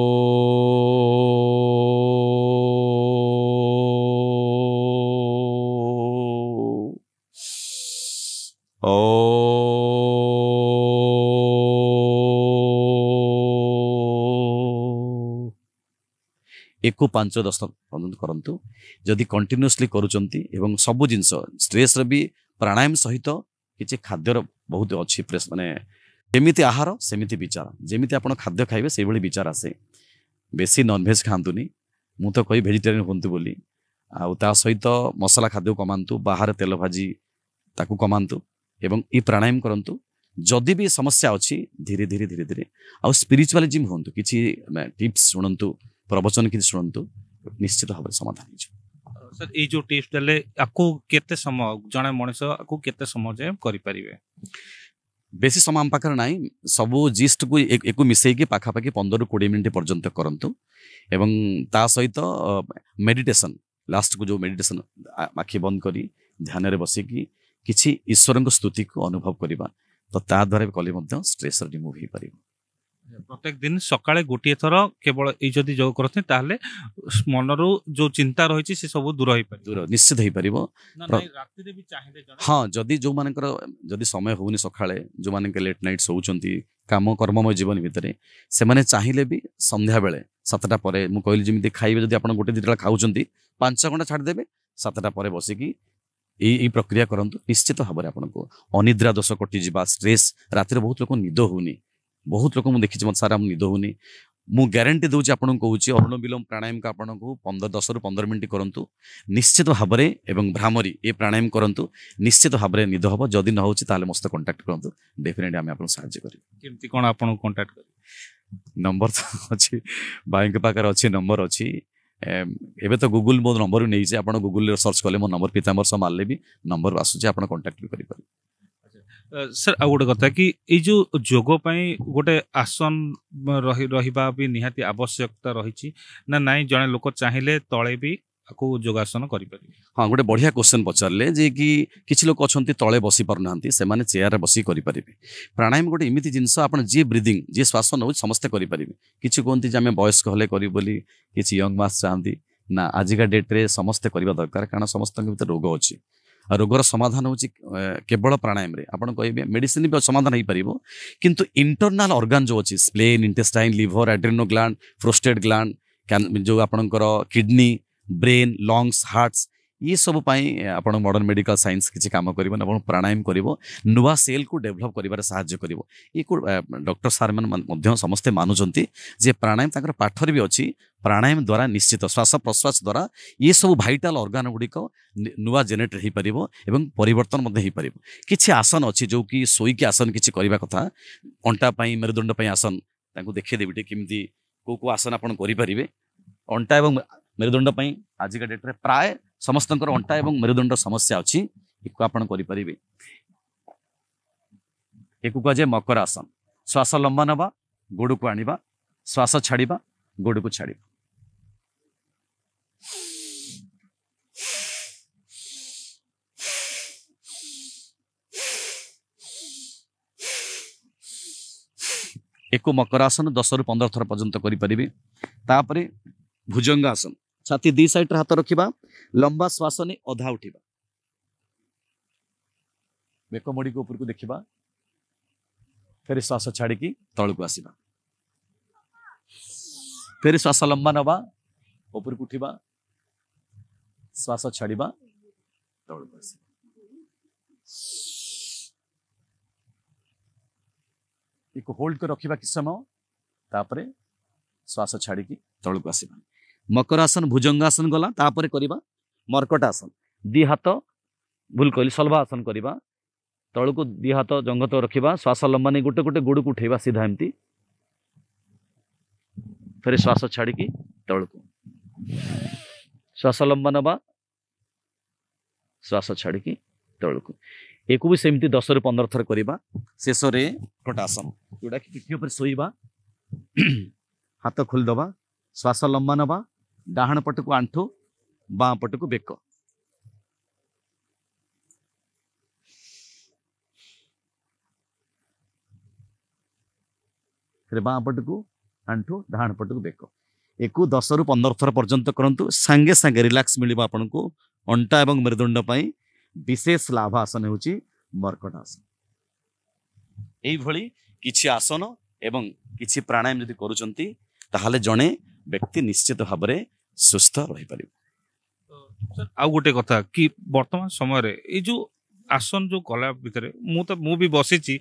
को पाँच दस ପର୍ଯ୍ୟନ୍ତ କରନ୍ତୁ ଯଦି କଣ୍ଟିନ୍ୟୁଅସ୍ଲି କରୁଛନ୍ତି ଏବଂ ସବୁ ଜିନିଷ ଷ୍ଟ୍ରେସ୍ର ବି ପ୍ରାଣାୟାମ ସହିତ କିଛି ଖାଦ୍ୟର ବହୁତ ଅଛି ପ୍ରେସ୍ ମାନେ ଯେମିତି ଆହାର ସେମିତି ବିଚାର ଯେମିତି ଆପଣ ଖାଦ୍ୟ ଖାଇବେ ସେଇଭଳି ବିଚାର ଆସେ ବେଶୀ ନନଭେଜ୍ ଖାଆନ୍ତୁନି ମୁଁ ତ କହି ଭେଜିଟେରିଆନ୍ ହୁଅନ୍ତୁ ବୋଲି ଆଉ ତା ସହିତ ମସଲା ଖାଦ୍ୟ କମାନ୍ତୁ ବାହାରେ ତେଲ ଭାଜି ତାକୁ କମାନ୍ତୁ ଏବଂ ଏ ପ୍ରାଣାୟାମ କରନ୍ତୁ ଯଦି ବି ସମସ୍ୟା ଅଛି ଧୀରେ ଧୀରେ ଧୀରେ ଧୀରେ ଆଉ ସ୍ପିରିଚୁଆଲିଜିମ୍ ହୁଅନ୍ତୁ କିଛି ଟିପ୍ସ ଶୁଣନ୍ତୁ ପ୍ରବଚନ କିଛି ଶୁଣନ୍ତୁ ନିଶ୍ଚିତ ଭାବରେ ସମାଧାନ ହେଇଯିବ ସାର୍ ଏଇ ଯୋଉ ଟିପ୍ସ ଦେଲେ ଆକୁ କେତେ ସମୟ ଜଣେ ମଣିଷ ଆକୁ କେତେ ସମୟ ଯାଏ କରିପାରିବେ ବେଶୀ ସମୟ ଆମ ପାଖରେ ନାହିଁ ସବୁ ଜିଷ୍ଟକୁ ଏକୁ ମିଶେଇକି ପାଖାପାଖି ପନ୍ଦରରୁ କୋଡ଼ିଏ ମିନିଟ୍ ପର୍ଯ୍ୟନ୍ତ କରନ୍ତୁ ଏବଂ ତା ସହିତ ମେଡ଼ିଟେସନ୍ ଲାଷ୍ଟକୁ ଯେଉଁ ମେଡ଼ିଟେସନ୍ ଆଖି ବନ୍ଦ କରି ଧ୍ୟାନରେ ବସିକି କିଛି ଈଶ୍ୱରଙ୍କ ସ୍ତୁତିକୁ ଅନୁଭବ କରିବା ତ ତା ଦ୍ୱାରା କଲେ ମଧ୍ୟ ଷ୍ଟ୍ରେସ୍ ରିମୁଭ୍ ହେଇପାରିବ প্রত্যেক দিন সকালে গোটিয়ে থর কেবল এই যদি যোগ করতে তাহলে মনরু যে চিন্তা রয়েছে সে সব দূর হয়ে পারে দূর নিশ্চিত হয়ে রাতিরে হ্যাঁ যদি যে মানকর যদি সময় হোনি সকালে যে মানকে লেট নাইট শোউচন্তি কাম কর্মময় জীবন ভিতরে সে চাইলে বি সন্ধ্যা বেড়ে সাতটা পরে মু কইলি যেমি খাইবে যদি আপনার গোটে দুইটা খাউচন্তি পাঁচ ঘন্টা ছাড় দেবে সাতটা পরে বসিকি এই এই প্রক্রিয়া করন্তু নিশ্চিত ভাবে আপনার অনিদ্রা দোষ কটিযা স্ট্রেস রাতে বহুত লোক নিদ হোনি ବହୁତ ଲୋକ ମୁଁ ଦେଖିଛି ମୋତେ ସାର୍ ମୁଁ ନିଦ ହଉନି ମୁଁ ଗ୍ୟାରେଣ୍ଟି ଦେଉଛି ଆପଣଙ୍କୁ କହୁଛି ଅରୁଣ ବିଲୋମ ପ୍ରାଣାୟାମକୁ ଆପଣଙ୍କୁ ପନ୍ଦର ଦଶରୁ ପନ୍ଦର ମିନିଟ୍ କରନ୍ତୁ ନିଶ୍ଚିତ ଭାବରେ ଏବଂ ଭ୍ରାମରି ଏ ପ୍ରାଣାୟାମ କରନ୍ତୁ ନିଶ୍ଚିତ ଭାବରେ ନିଦ ହେବ ଯଦି ନ ହେଉଛି ତାହେଲେ ମୋ ସହିତ କଣ୍ଟାକ୍ଟ କରନ୍ତୁ ଡେଫିନେଟଲି ଆମେ ଆପଣଙ୍କୁ ସାହାଯ୍ୟ କରିବୁ କେମିତି କ'ଣ ଆପଣଙ୍କୁ କଣ୍ଟାକ୍ଟ କରିବେ ନମ୍ବର ତ ଅଛି ଭାଇଙ୍କ ପାଖରେ ଅଛି ନମ୍ବର ଅଛି ଏବେ ତ ଗୁଗୁଲ୍ ମୋ ନମ୍ବର ନେଇଛି ଆପଣ ଗୁଗୁଲ୍ରେ ସର୍ଚ୍ଚ କଲେ ମୋ ନମ୍ବର ପିତାମ୍ବର ସହ ମାରିଲେ ବି ନମ୍ବର ଆସୁଛି ଆପଣ କଣ୍ଟାକ୍ଟ ବି କରିପାରିବେ ସାର୍ ଆଉ ଗୋଟେ କଥା କି ଏଇ ଯେଉଁ ଯୋଗ ପାଇଁ ଗୋଟେ ଆସନ ରହିବା ବି ନିହାତି ଆବଶ୍ୟକତା ରହିଛି ନା ନାଇଁ ଜଣେ ଲୋକ ଚାହିଁଲେ ତଳେ ବି ଆକୁ ଯୋଗାସନ କରିପାରିବେ ହଁ ଗୋଟେ ବଢ଼ିଆ କ୍ୱେଶ୍ଚନ୍ ପଚାରିଲେ ଯେ କି କିଛି ଲୋକ ଅଛନ୍ତି ତଳେ ବସିପାରୁନାହାନ୍ତି ସେମାନେ ଚେୟାରରେ ବସିକି କରିପାରିବେ ପ୍ରାଣାୟମ ଗୋଟେ ଏମିତି ଜିନିଷ ଆପଣ ଯିଏ ବ୍ରିଦିଂ ଯିଏ ଶ୍ୱାସ ନେଉଛି ସମସ୍ତେ କରିପାରିବେ କିଛି କୁହନ୍ତି ଯେ ଆମେ ବୟସ୍କ ହେଲେ କରିବୁ ବୋଲି କିଛି ୟଙ୍ଗ ମାସ୍ ଚାହାନ୍ତି ନା ଆଜିକା ଡେଟ୍ରେ ସମସ୍ତେ କରିବା ଦରକାର କାରଣ ସମସ୍ତଙ୍କ ଭିତରେ ରୋଗ ଅଛି ରୋଗର ସମାଧାନ ହେଉଛି କେବଳ ପ୍ରାଣାୟମରେ ଆପଣ କହିବେ ମେଡ଼ିସିନ ବି ସମାଧାନ ହେଇପାରିବ କିନ୍ତୁ ଇଣ୍ଟରନାଲ୍ ଅର୍ଗାନ୍ ଯେଉଁ ଅଛି spleen intestine liver adrenal gland prostate gland ଯେଉଁ ଆପଣଙ୍କର କିଡ଼ନୀ ବ୍ରେନ୍ ଲଙ୍ଗସ୍ ହାର୍ଟସ୍ ଏସବୁ ପାଇଁ ଆପଣ ମଡ଼ର୍ଣ୍ଣ ମେଡ଼ିକାଲ ସାଇନ୍ସ କିଛି କାମ କରିବ ଏବଂ ପ୍ରାଣାୟାମ କରିବ ନୂଆ ସେଲ୍କୁ ଡେଭଲପ୍ କରିବାରେ ସାହାଯ୍ୟ କରିବ ଏକୁ ଡକ୍ଟର ସାର୍ମାନେ ମଧ୍ୟ ସମସ୍ତେ ମାନୁଛନ୍ତି ଯେ ପ୍ରାଣାୟାମ ତାଙ୍କର ପାଠରେ ବି ଅଛି ପ୍ରାଣାୟାମ ଦ୍ୱାରା ନିଶ୍ଚିତ ଶ୍ୱାସ ପ୍ରଶ୍ୱାସ ଦ୍ୱାରା ଏସବୁ ଭାଇଟାଲ ଅର୍ଗାନ ଗୁଡ଼ିକ ନୂଆ ଜେନେରେଟ୍ ହୋଇପାରିବ ଏବଂ ପରିବର୍ତ୍ତନ ମଧ୍ୟ ହୋଇପାରିବ କିଛି ଆସନ ଅଛି ଯେଉଁକି ଶୋଇକି ଆସନ କିଛି କରିବା କଥା ଅଣ୍ଟା ପାଇଁ ମେରୁଦଣ୍ଡ ପାଇଁ ଆସନ ତାଙ୍କୁ ଦେଖେଇଦେବି ଟିକେ କେମିତି କେଉଁ କେଉଁ ଆସନ ଆପଣ କରିପାରିବେ ଅଣ୍ଟା ଏବଂ ମେରୁଦଣ୍ଡ ପାଇଁ ଆଜିକା ଡେଟ୍ରେ ପ୍ରାୟ ସମସ୍ତଙ୍କର ଅଣ୍ଟା ଏବଂ ମେରୁଦଣ୍ଡ ସମସ୍ୟା ଅଛି ଏକୁ ଆପଣ କରିପାରିବେ ଏକୁ କୁହାଯାଏ ମକର ଆସନ ଶ୍ୱାସ ଲମ୍ବା ନେବା ଗୋଡ଼କୁ ଆଣିବା ଶ୍ୱାସ ଛାଡ଼ିବା ଗୋଡ଼କୁ ଛାଡ଼ିବା ଏକ ମକରାସନ ଦଶରୁ ପନ୍ଦର ଥର ପର୍ଯ୍ୟନ୍ତ କରିପାରିବେ ତାପରେ ଭୁଜଙ୍ଗାସନ छाती दी सैड हाथ रखा लंबा श्वास नहीं अधा उठा बेक मड़ी को ऊपर को देखा फेर श्वास छाड़ी तल को आस फेर श्वास लंबा नवा ऊपर को उठा श्वास छाड़ा तल को आस होल्ड कर रखा किस समय तापर श्वास छाड़ी तल को आसवा ମକରାସନ ଭୁଜଙ୍ଗାସନ ଗଲା ତାପରେ କରିବା ମର୍କଟାସନ ଦି ହାତ ଭୁଲ କହିଲି ସଲଭାସନ କରିବା ତଳକୁ ଦି ହାତ ଜଙ୍ଘ ତଳ ରଖିବା ଶ୍ୱାସ ଲମ୍ବାନି ଗୋଟେ ଗୋଟେ ଗୋଡ଼କୁ ଉଠେଇବା ସିଧା ଏମିତି ଫେରେ ଶ୍ୱାସ ଛାଡ଼ିକି ତଳକୁ ଶ୍ୱାସ ଲମ୍ବା ନେବା ଶ୍ୱାସ ଛାଡ଼ିକି ତଳକୁ ଏକୁ ବି ସେମିତି ଦଶରୁ ପନ୍ଦର ଥର କରିବା ଶେଷରେ କଟାସନ ଯେଉଁଟାକି ପିଠି ଉପରେ ଶୋଇବା ହାତ ଖୋଲିଦେବା ଶ୍ୱାସ ଲମ୍ବା ନେବା ଡାହାଣ ପଟକୁ ଆଣ୍ଠୁ ବାଁ ପଟକୁ ବେକ ବାଁ ପଟକୁ ଆଣ୍ଠୁ ଡାହାଣ ପଟକୁ ବେକ ଏକୁ ଦଶରୁ ପନ୍ଦର ଥର ପର୍ଯ୍ୟନ୍ତ କରନ୍ତୁ ସାଙ୍ଗେ ସାଙ୍ଗେ ରିଲାକ୍ସ ମିଳିବ ଆପଣଙ୍କୁ ଅଣ୍ଟା ଏବଂ ମେରୁଦଣ୍ଡ ପାଇଁ ବିଶେଷ ଲାଭ ଆସନ ହେଉଛି ମର୍କଟ ଆସନ ଏଇଭଳି କିଛି ଆସନ ଏବଂ କିଛି ପ୍ରାଣାୟାମ ଯଦି କରୁଛନ୍ତି ତାହେଲେ ଜଣେ ବ୍ୟକ୍ତି ନିଶ୍ଚିତ ଭାବରେ ସୁସ୍ଥ ରହିପାରିବ ଆଉ ଗୋଟେ କଥା କି ବର୍ତ୍ତମାନ ସମୟରେ ଏଇ ଯୋଉ ଆସନ ଯୋଉ କଲା ଭିତରେ ମୁଁ ତ ମୁଁ ବି ବସିଛି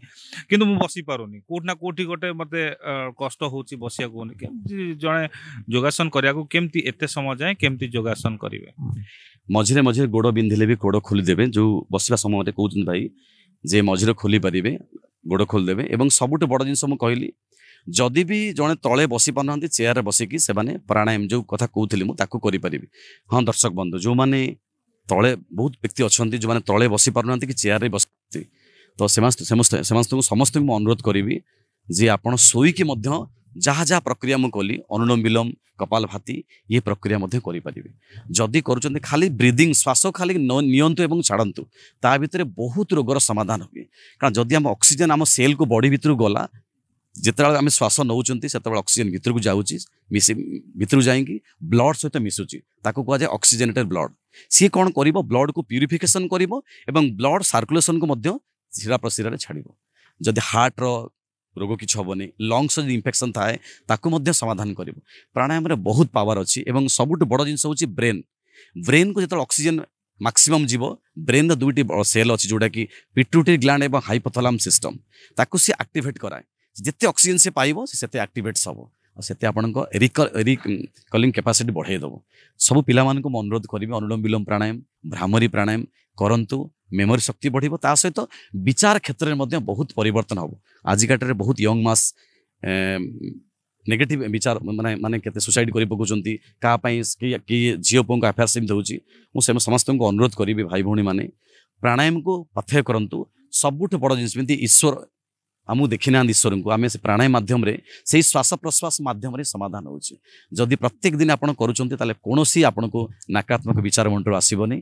କିନ୍ତୁ ମୁଁ ବସିପାରୁନି କେଉଁଠି କୋଉଠି ନା କୋଉଠି ଗୋଟେ ମୋତେ କଷ୍ଟ ହେଉଛି ବସିବାକୁ ହଉନି କେମିତି ଜଣେ ଯୋଗାସନ କରିବାକୁ କେମିତି ଏତେ ସମୟ ଯାଏଁ କେମିତି ଯୋଗାସନ କରିବେ ମଝିରେ ମଝିରେ ଗୋଡ଼ ବିନ୍ଧିଲେ ବି ଗୋଡ଼ ଖୋଲିଦେବେ ଯୋଉ ବସିବା ସମୟରେ କହୁଛନ୍ତି ଭାଇ ଯେ ମଝିରେ ଖୋଲିପାରିବେ ଗୋଡ଼ ଖୋଲିଦେବେ ଏବଂ ସବୁଠୁ ବଡ଼ ଜିନିଷ ମୁଁ କହିଲି ଯଦି ବି ଜଣେ ତଳେ ବସିପାରୁନାହାନ୍ତି ଚେୟାରରେ ବସିକି ସେମାନେ ପ୍ରାଣାୟାମ ଯେଉଁ କଥା କହୁଥିଲି ମୁଁ ତାକୁ କରିପାରିବି ହଁ ଦର୍ଶକ ବନ୍ଧୁ ଯେଉଁମାନେ ତଳେ ବହୁତ ବ୍ୟକ୍ତି ଅଛନ୍ତି ଯେଉଁମାନେ ତଳେ ବସିପାରୁନାହାନ୍ତି କି ଚେୟାରରେ ବସିଛନ୍ତି ତ ସେମାନେ ସମସ୍ତଙ୍କୁ ସମସ୍ତଙ୍କୁ ମୁଁ ଅନୁରୋଧ କରିବି ଯେ ଆପଣ ଶୋଇକି ମଧ୍ୟ ଯାହା ଯାହା ପ୍ରକ୍ରିୟା ମୁଁ କଲି ଅନୁଲୋମ ବିଲୋମ କପାଲ ଭାତି ଇଏ ପ୍ରକ୍ରିୟା ମଧ୍ୟ କରିପାରିବେ ଯଦି କରୁଛନ୍ତି ଖାଲି ବ୍ରିଦିଂ ଶ୍ୱାସ ଖାଲି ନିଅନ୍ତୁ ଏବଂ ଛାଡ଼ନ୍ତୁ ତା ଭିତରେ ବହୁତ ରୋଗର ସମାଧାନ ହୁଏ କାରଣ ଯଦି ଆମ ଅକ୍ସିଜେନ୍ ଆମ ସେଲ୍କୁ ବଡ଼ି ଭିତରୁ ଗଲା ଯେତେବେଳେ ଆମେ ଶ୍ୱାସ ନେଉଛନ୍ତି ସେତେବେଳେ ଅକ୍ସିଜେନ୍ ଭିତରକୁ ଯାଉଛି ମିଶି ଭିତରକୁ ଯାଇକି ବ୍ଲଡ୍ ସହିତ ମିଶୁଛି ତାକୁ କୁହାଯାଏ ଅକ୍ସିଜେନେଟେଡ଼ ବ୍ଲଡ୍ ସିଏ କ'ଣ କରିବ ବ୍ଲଡ୍କୁ ପ୍ୟୁରିଫିକେସନ୍ କରିବ ଏବଂ ବ୍ଲଡ୍ ସାର୍କୁଲେସନ୍କୁ ମଧ୍ୟ ଶିରା ପ୍ରଶିରାରେ ଛାଡ଼ିବ ଯଦି ହାର୍ଟର ରୋଗ କିଛି ହେବନି ଲଙ୍ଗସ୍ ଯଦି ଇନଫେକ୍ସନ୍ ଥାଏ ତାକୁ ମଧ୍ୟ ସମାଧାନ କରିବ ପ୍ରାଣାୟାମରେ ବହୁତ ପାୱାର ଅଛି ଏବଂ ସବୁଠୁ ବଡ଼ ଜିନିଷ ହେଉଛି ବ୍ରେନ୍ ବ୍ରେନ୍କୁ ଯେତେବେଳେ ଅକ୍ସିଜେନ୍ ମାକ୍ସିମମ୍ ଯିବ ବ୍ରେନ୍ର ଦୁଇଟି ସେଲ୍ ଅଛି ଯେଉଁଟାକି ପିଟ୍ରୁଟି ଗ୍ଲାଣ୍ଡ ଏବଂ ହାଇପୋଥାଲାମ୍ ସିଷ୍ଟମ୍ ତାକୁ ସିଏ ଆକ୍ଟିଭେଟ୍ କରାଏ ଯେତେ ଅକ୍ସିଜେନ୍ ସେ ପାଇବ ସେ ସେତେ ଆକ୍ଟିଭେଟ୍ସ ହେବ ଆଉ ସେତେ ଆପଣଙ୍କ ରିକଲିଂ କ୍ୟାପାସିଟି ବଢ଼େଇ ଦେବ ସବୁ ପିଲାମାନଙ୍କୁ ମୁଁ ଅନୁରୋଧ କରିବି ଅନୁଲୋମ ବିଲୋମ ପ୍ରାଣାୟାମ ଭ୍ରାମରୀ ପ୍ରାଣାୟାମ କରନ୍ତୁ মেমোরি শক্তি বড় তা সহিত বিচার ক্ষেত্রে বহুত পরিবর্তন হব আজিকাটার বহুত ইয়ং মাস নেগেটিভ বিচার মানে মানে কেতে সুসাইড করে পকাউছেন কাহাপাই কি ঝিও পুঙ্ আফেয়ার সেমি দেছি মু সমস্ত অনুরোধ করি ভাই ভী মানে প্রাণায়াম কু পাথ্য করতু সবুঠ বড় জিনিস যেমন ঈশ্বর ଆମକୁ ଦେଖିନାହାନ୍ତି ଈଶ୍ୱରଙ୍କୁ ଆମେ ସେ ପ୍ରାଣାୟମ ମାଧ୍ୟମରେ ସେଇ ଶ୍ୱାସ ପ୍ରଶ୍ୱାସ ମାଧ୍ୟମରେ ସମାଧାନ ହେଉଛି ଯଦି ପ୍ରତ୍ୟେକ ଦିନ ଆପଣ କରୁଛନ୍ତି ତାହେଲେ କୌଣସି ଆପଣଙ୍କୁ ନକାରାତ୍ମକ ବିଚାର ମଣ୍ଡଳ ଆସିବନି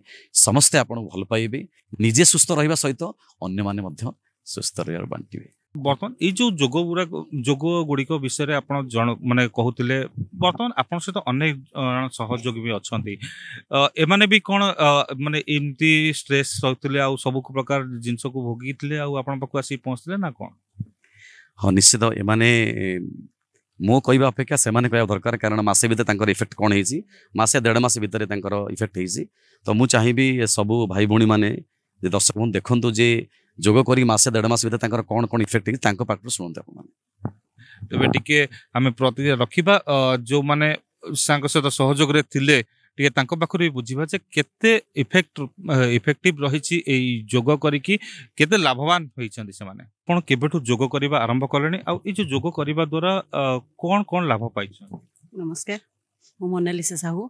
ସମସ୍ତେ ଆପଣଙ୍କୁ ଭଲ ପାଇବେ ନିଜେ ସୁସ୍ଥ ରହିବା ସହିତ ଅନ୍ୟମାନେ ମଧ୍ୟ ସୁସ୍ଥ ରହିବାର ବାଣ୍ଟିବେ ବର୍ତ୍ତମାନ ଏଇ ଯେଉଁ ଯୋଗ ଗୁଡାକ ଯୋଗ ଗୁଡ଼ିକ ବିଷୟରେ ଆପଣ ଜଣ ମାନେ କହୁଥିଲେ ବର୍ତ୍ତମାନ ଆପଣଙ୍କ ସହିତ ଅନେକ ସହଯୋଗୀ ବି ଅଛନ୍ତି ଏମାନେ ବି କ'ଣ ମାନେ ଏମିତି ଷ୍ଟ୍ରେସ୍ ରହୁଥିଲେ ଆଉ ସବୁ ପ୍ରକାର ଜିନିଷକୁ ଭୋଗିଥିଲେ ଆଉ ଆପଣଙ୍କ ପାଖକୁ ଆସିକି ପହଞ୍ଚିଥିଲେ ନା କ'ଣ ହଁ ନିଶ୍ଚିତ ଏମାନେ ମୁଁ କହିବା ଅପେକ୍ଷା ସେମାନେ କହିବା ଦରକାର କାରଣ ମାସେ ଭିତରେ ତାଙ୍କର ଇଫେକ୍ଟ କ'ଣ ହେଇଛି ମାସେ ଦେଢ଼ ମାସ ଭିତରେ ତାଙ୍କର ଇଫେକ୍ଟ ହେଇଛି ତ ମୁଁ ଚାହିଁବି ସବୁ ଭାଇ ଭଉଣୀମାନେ ଯେ ଦର୍ଶକମାନେ ଦେଖନ୍ତୁ ଯେ ଯୋଗ କରି ମାସେ ଦେଢ଼ ମାସ ଭିତରେ ତାଙ୍କର କ'ଣ କ'ଣ ଇଫେକ୍ଟ ହେଇଛି ତାଙ୍କ ପାଖରୁ ଶୁଣନ୍ତୁ ଆପଣମାନେ ତେବେ ଟିକେ ଆମେ ପ୍ରତିକ୍ରିୟା ରଖିବା ଯେଉଁମାନେ ତାଙ୍କ ସହିତ ସହଯୋଗରେ ଥିଲେ ଟିକେ ତାଙ୍କ ପାଖରୁ ବି ବୁଝିବା ଯେ କେତେ ଇଫେକ୍ଟ ଇଫେକ୍ଟିଭ ରହିଛି ଏଇ ଯୋଗ କରିକି କେତେ ଲାଭବାନ ହୋଇଛନ୍ତି ସେମାନେ ଆପଣ କେବେଠୁ ଯୋଗ କରିବା ଆରମ୍ଭ କଲେଣି ଆଉ ଏଇ ଯେଉଁ ଯୋଗ କରିବା ଦ୍ୱାରା କ'ଣ କ'ଣ ଲାଭ ପାଇଛନ୍ତି ନମସ୍କାର ମୁଁ ମୋନାଲିସା ସାହୁ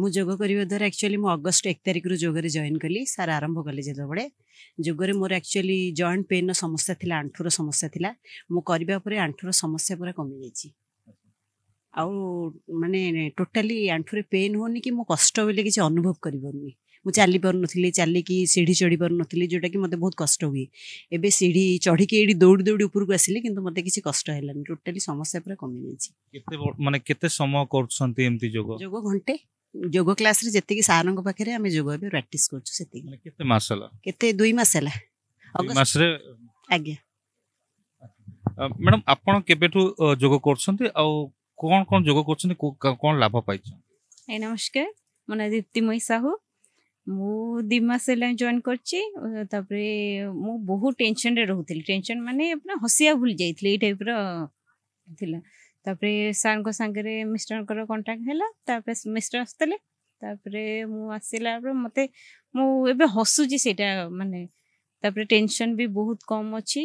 ମୁଁ ଯୋଗ କରିବା ଦ୍ୱାରା ଆକ୍ଚୁଆଲି ମୁଁ ଅଗଷ୍ଟ ଏକ ତାରିଖରୁ ଯୋଗରେ ଜଏନ୍ କଲି ସାର୍ ଆରମ୍ଭ କଲି ଯେତେବେଳେ ଯୋଗରେ ମୋର ଆକ୍ଚୁଆଲି ଜଏଣ୍ଟ ପେନ୍ର ସମସ୍ୟା ଥିଲା ଆଣ୍ଠୁର ସମସ୍ୟା ଥିଲା ମୁଁ କରିବା ପରେ ଆଣ୍ଠୁର ସମସ୍ୟା ପୁରା କମିଯାଇଛି ଆଉ ମାନେ ଟୋଟାଲି ଆଣ୍ଠୁରେ ପେନ୍ ହେଉନି କି ମୁଁ କଷ୍ଟ ବୋଲି କିଛି ଅନୁଭବ କରିପାରୁନି ମୁଁ ଚାଲିପାରୁନଥିଲି ଚାଲିକି ସିଢ଼ି ଚଢ଼ି ପାରୁନଥିଲି ଯେଉଁଟାକି ମୋତେ ବହୁତ କଷ୍ଟ ହୁଏ ଏବେ ସିଢ଼ି ଚଢ଼ିକି ଏଇଠି ଦୌଡ଼ି ଦୌଡ଼ି ଉପରକୁ ଆସିଲି କିନ୍ତୁ ମୋତେ କିଛି କଷ୍ଟ ହେଲାନି ଟୋଟାଲି ସମସ୍ୟା ପୁରା କମିଯାଇଛି କେତେ ମାନେ କେତେ ସମୟ କରୁଛନ୍ତି ଏମିତି ଯୋଗ ଯୋଗ ଘଣ୍ଟେ ଯୋଗ କ୍ଲାସ୍ରେ ଯେତିକି ସାର୍ଙ୍କ ପାଖରେ ଆମେ ଯୋଗ ଏବେ ପ୍ରାକ୍ଟିସ୍ କରୁଛୁ ସେତିକି କେତେ ମାସ ହେଲା କେତେ ଦୁଇ ମାସ ହେଲା ମାସରେ ଆଜ୍ଞା ମ୍ୟାଡ଼ାମ୍ ଆପଣ କେବେଠୁ ଯୋଗ କରୁଛନ୍ତି ଆଉ কোন কোন যোগ କରୁଛନ୍ତି কোন ଲାଭ ପାଇଛନ୍ତି ଏ ନମସ୍କାର ମୋ ନାଁ ଦୀପ୍ତିମୟୀ ସାହୁ ମୁଁ ଦୁଇ ମାସ ହେଲା ଜଏନ୍ କରିଛି ତାପରେ ମୁଁ ବହୁତ ଟେନସନ୍ରେ ରହୁଥିଲି ଟେନସନ୍ ମାନେ ପୁରା ହସିଆ ଭୁଲି ଯାଇଥିଲି ଏଇ ଟାଇପ୍ର ଥିଲା ତାପରେ ସାର୍ଙ୍କ ସାଙ୍ଗରେ ମିଷ୍ଟରଙ୍କର କଣ୍ଟାକ୍ଟ ହେଲା ତାପରେ ମିଷ୍ଟର ଆସିଥିଲେ ତାପରେ ମୁଁ ଆସିଲା ପରେ ମୋତେ ମୁଁ ଏବେ ହସୁଛି ସେଇଟା ମାନେ ତାପରେ ଟେନସନ୍ ବି ବହୁତ କମ୍ ଅଛି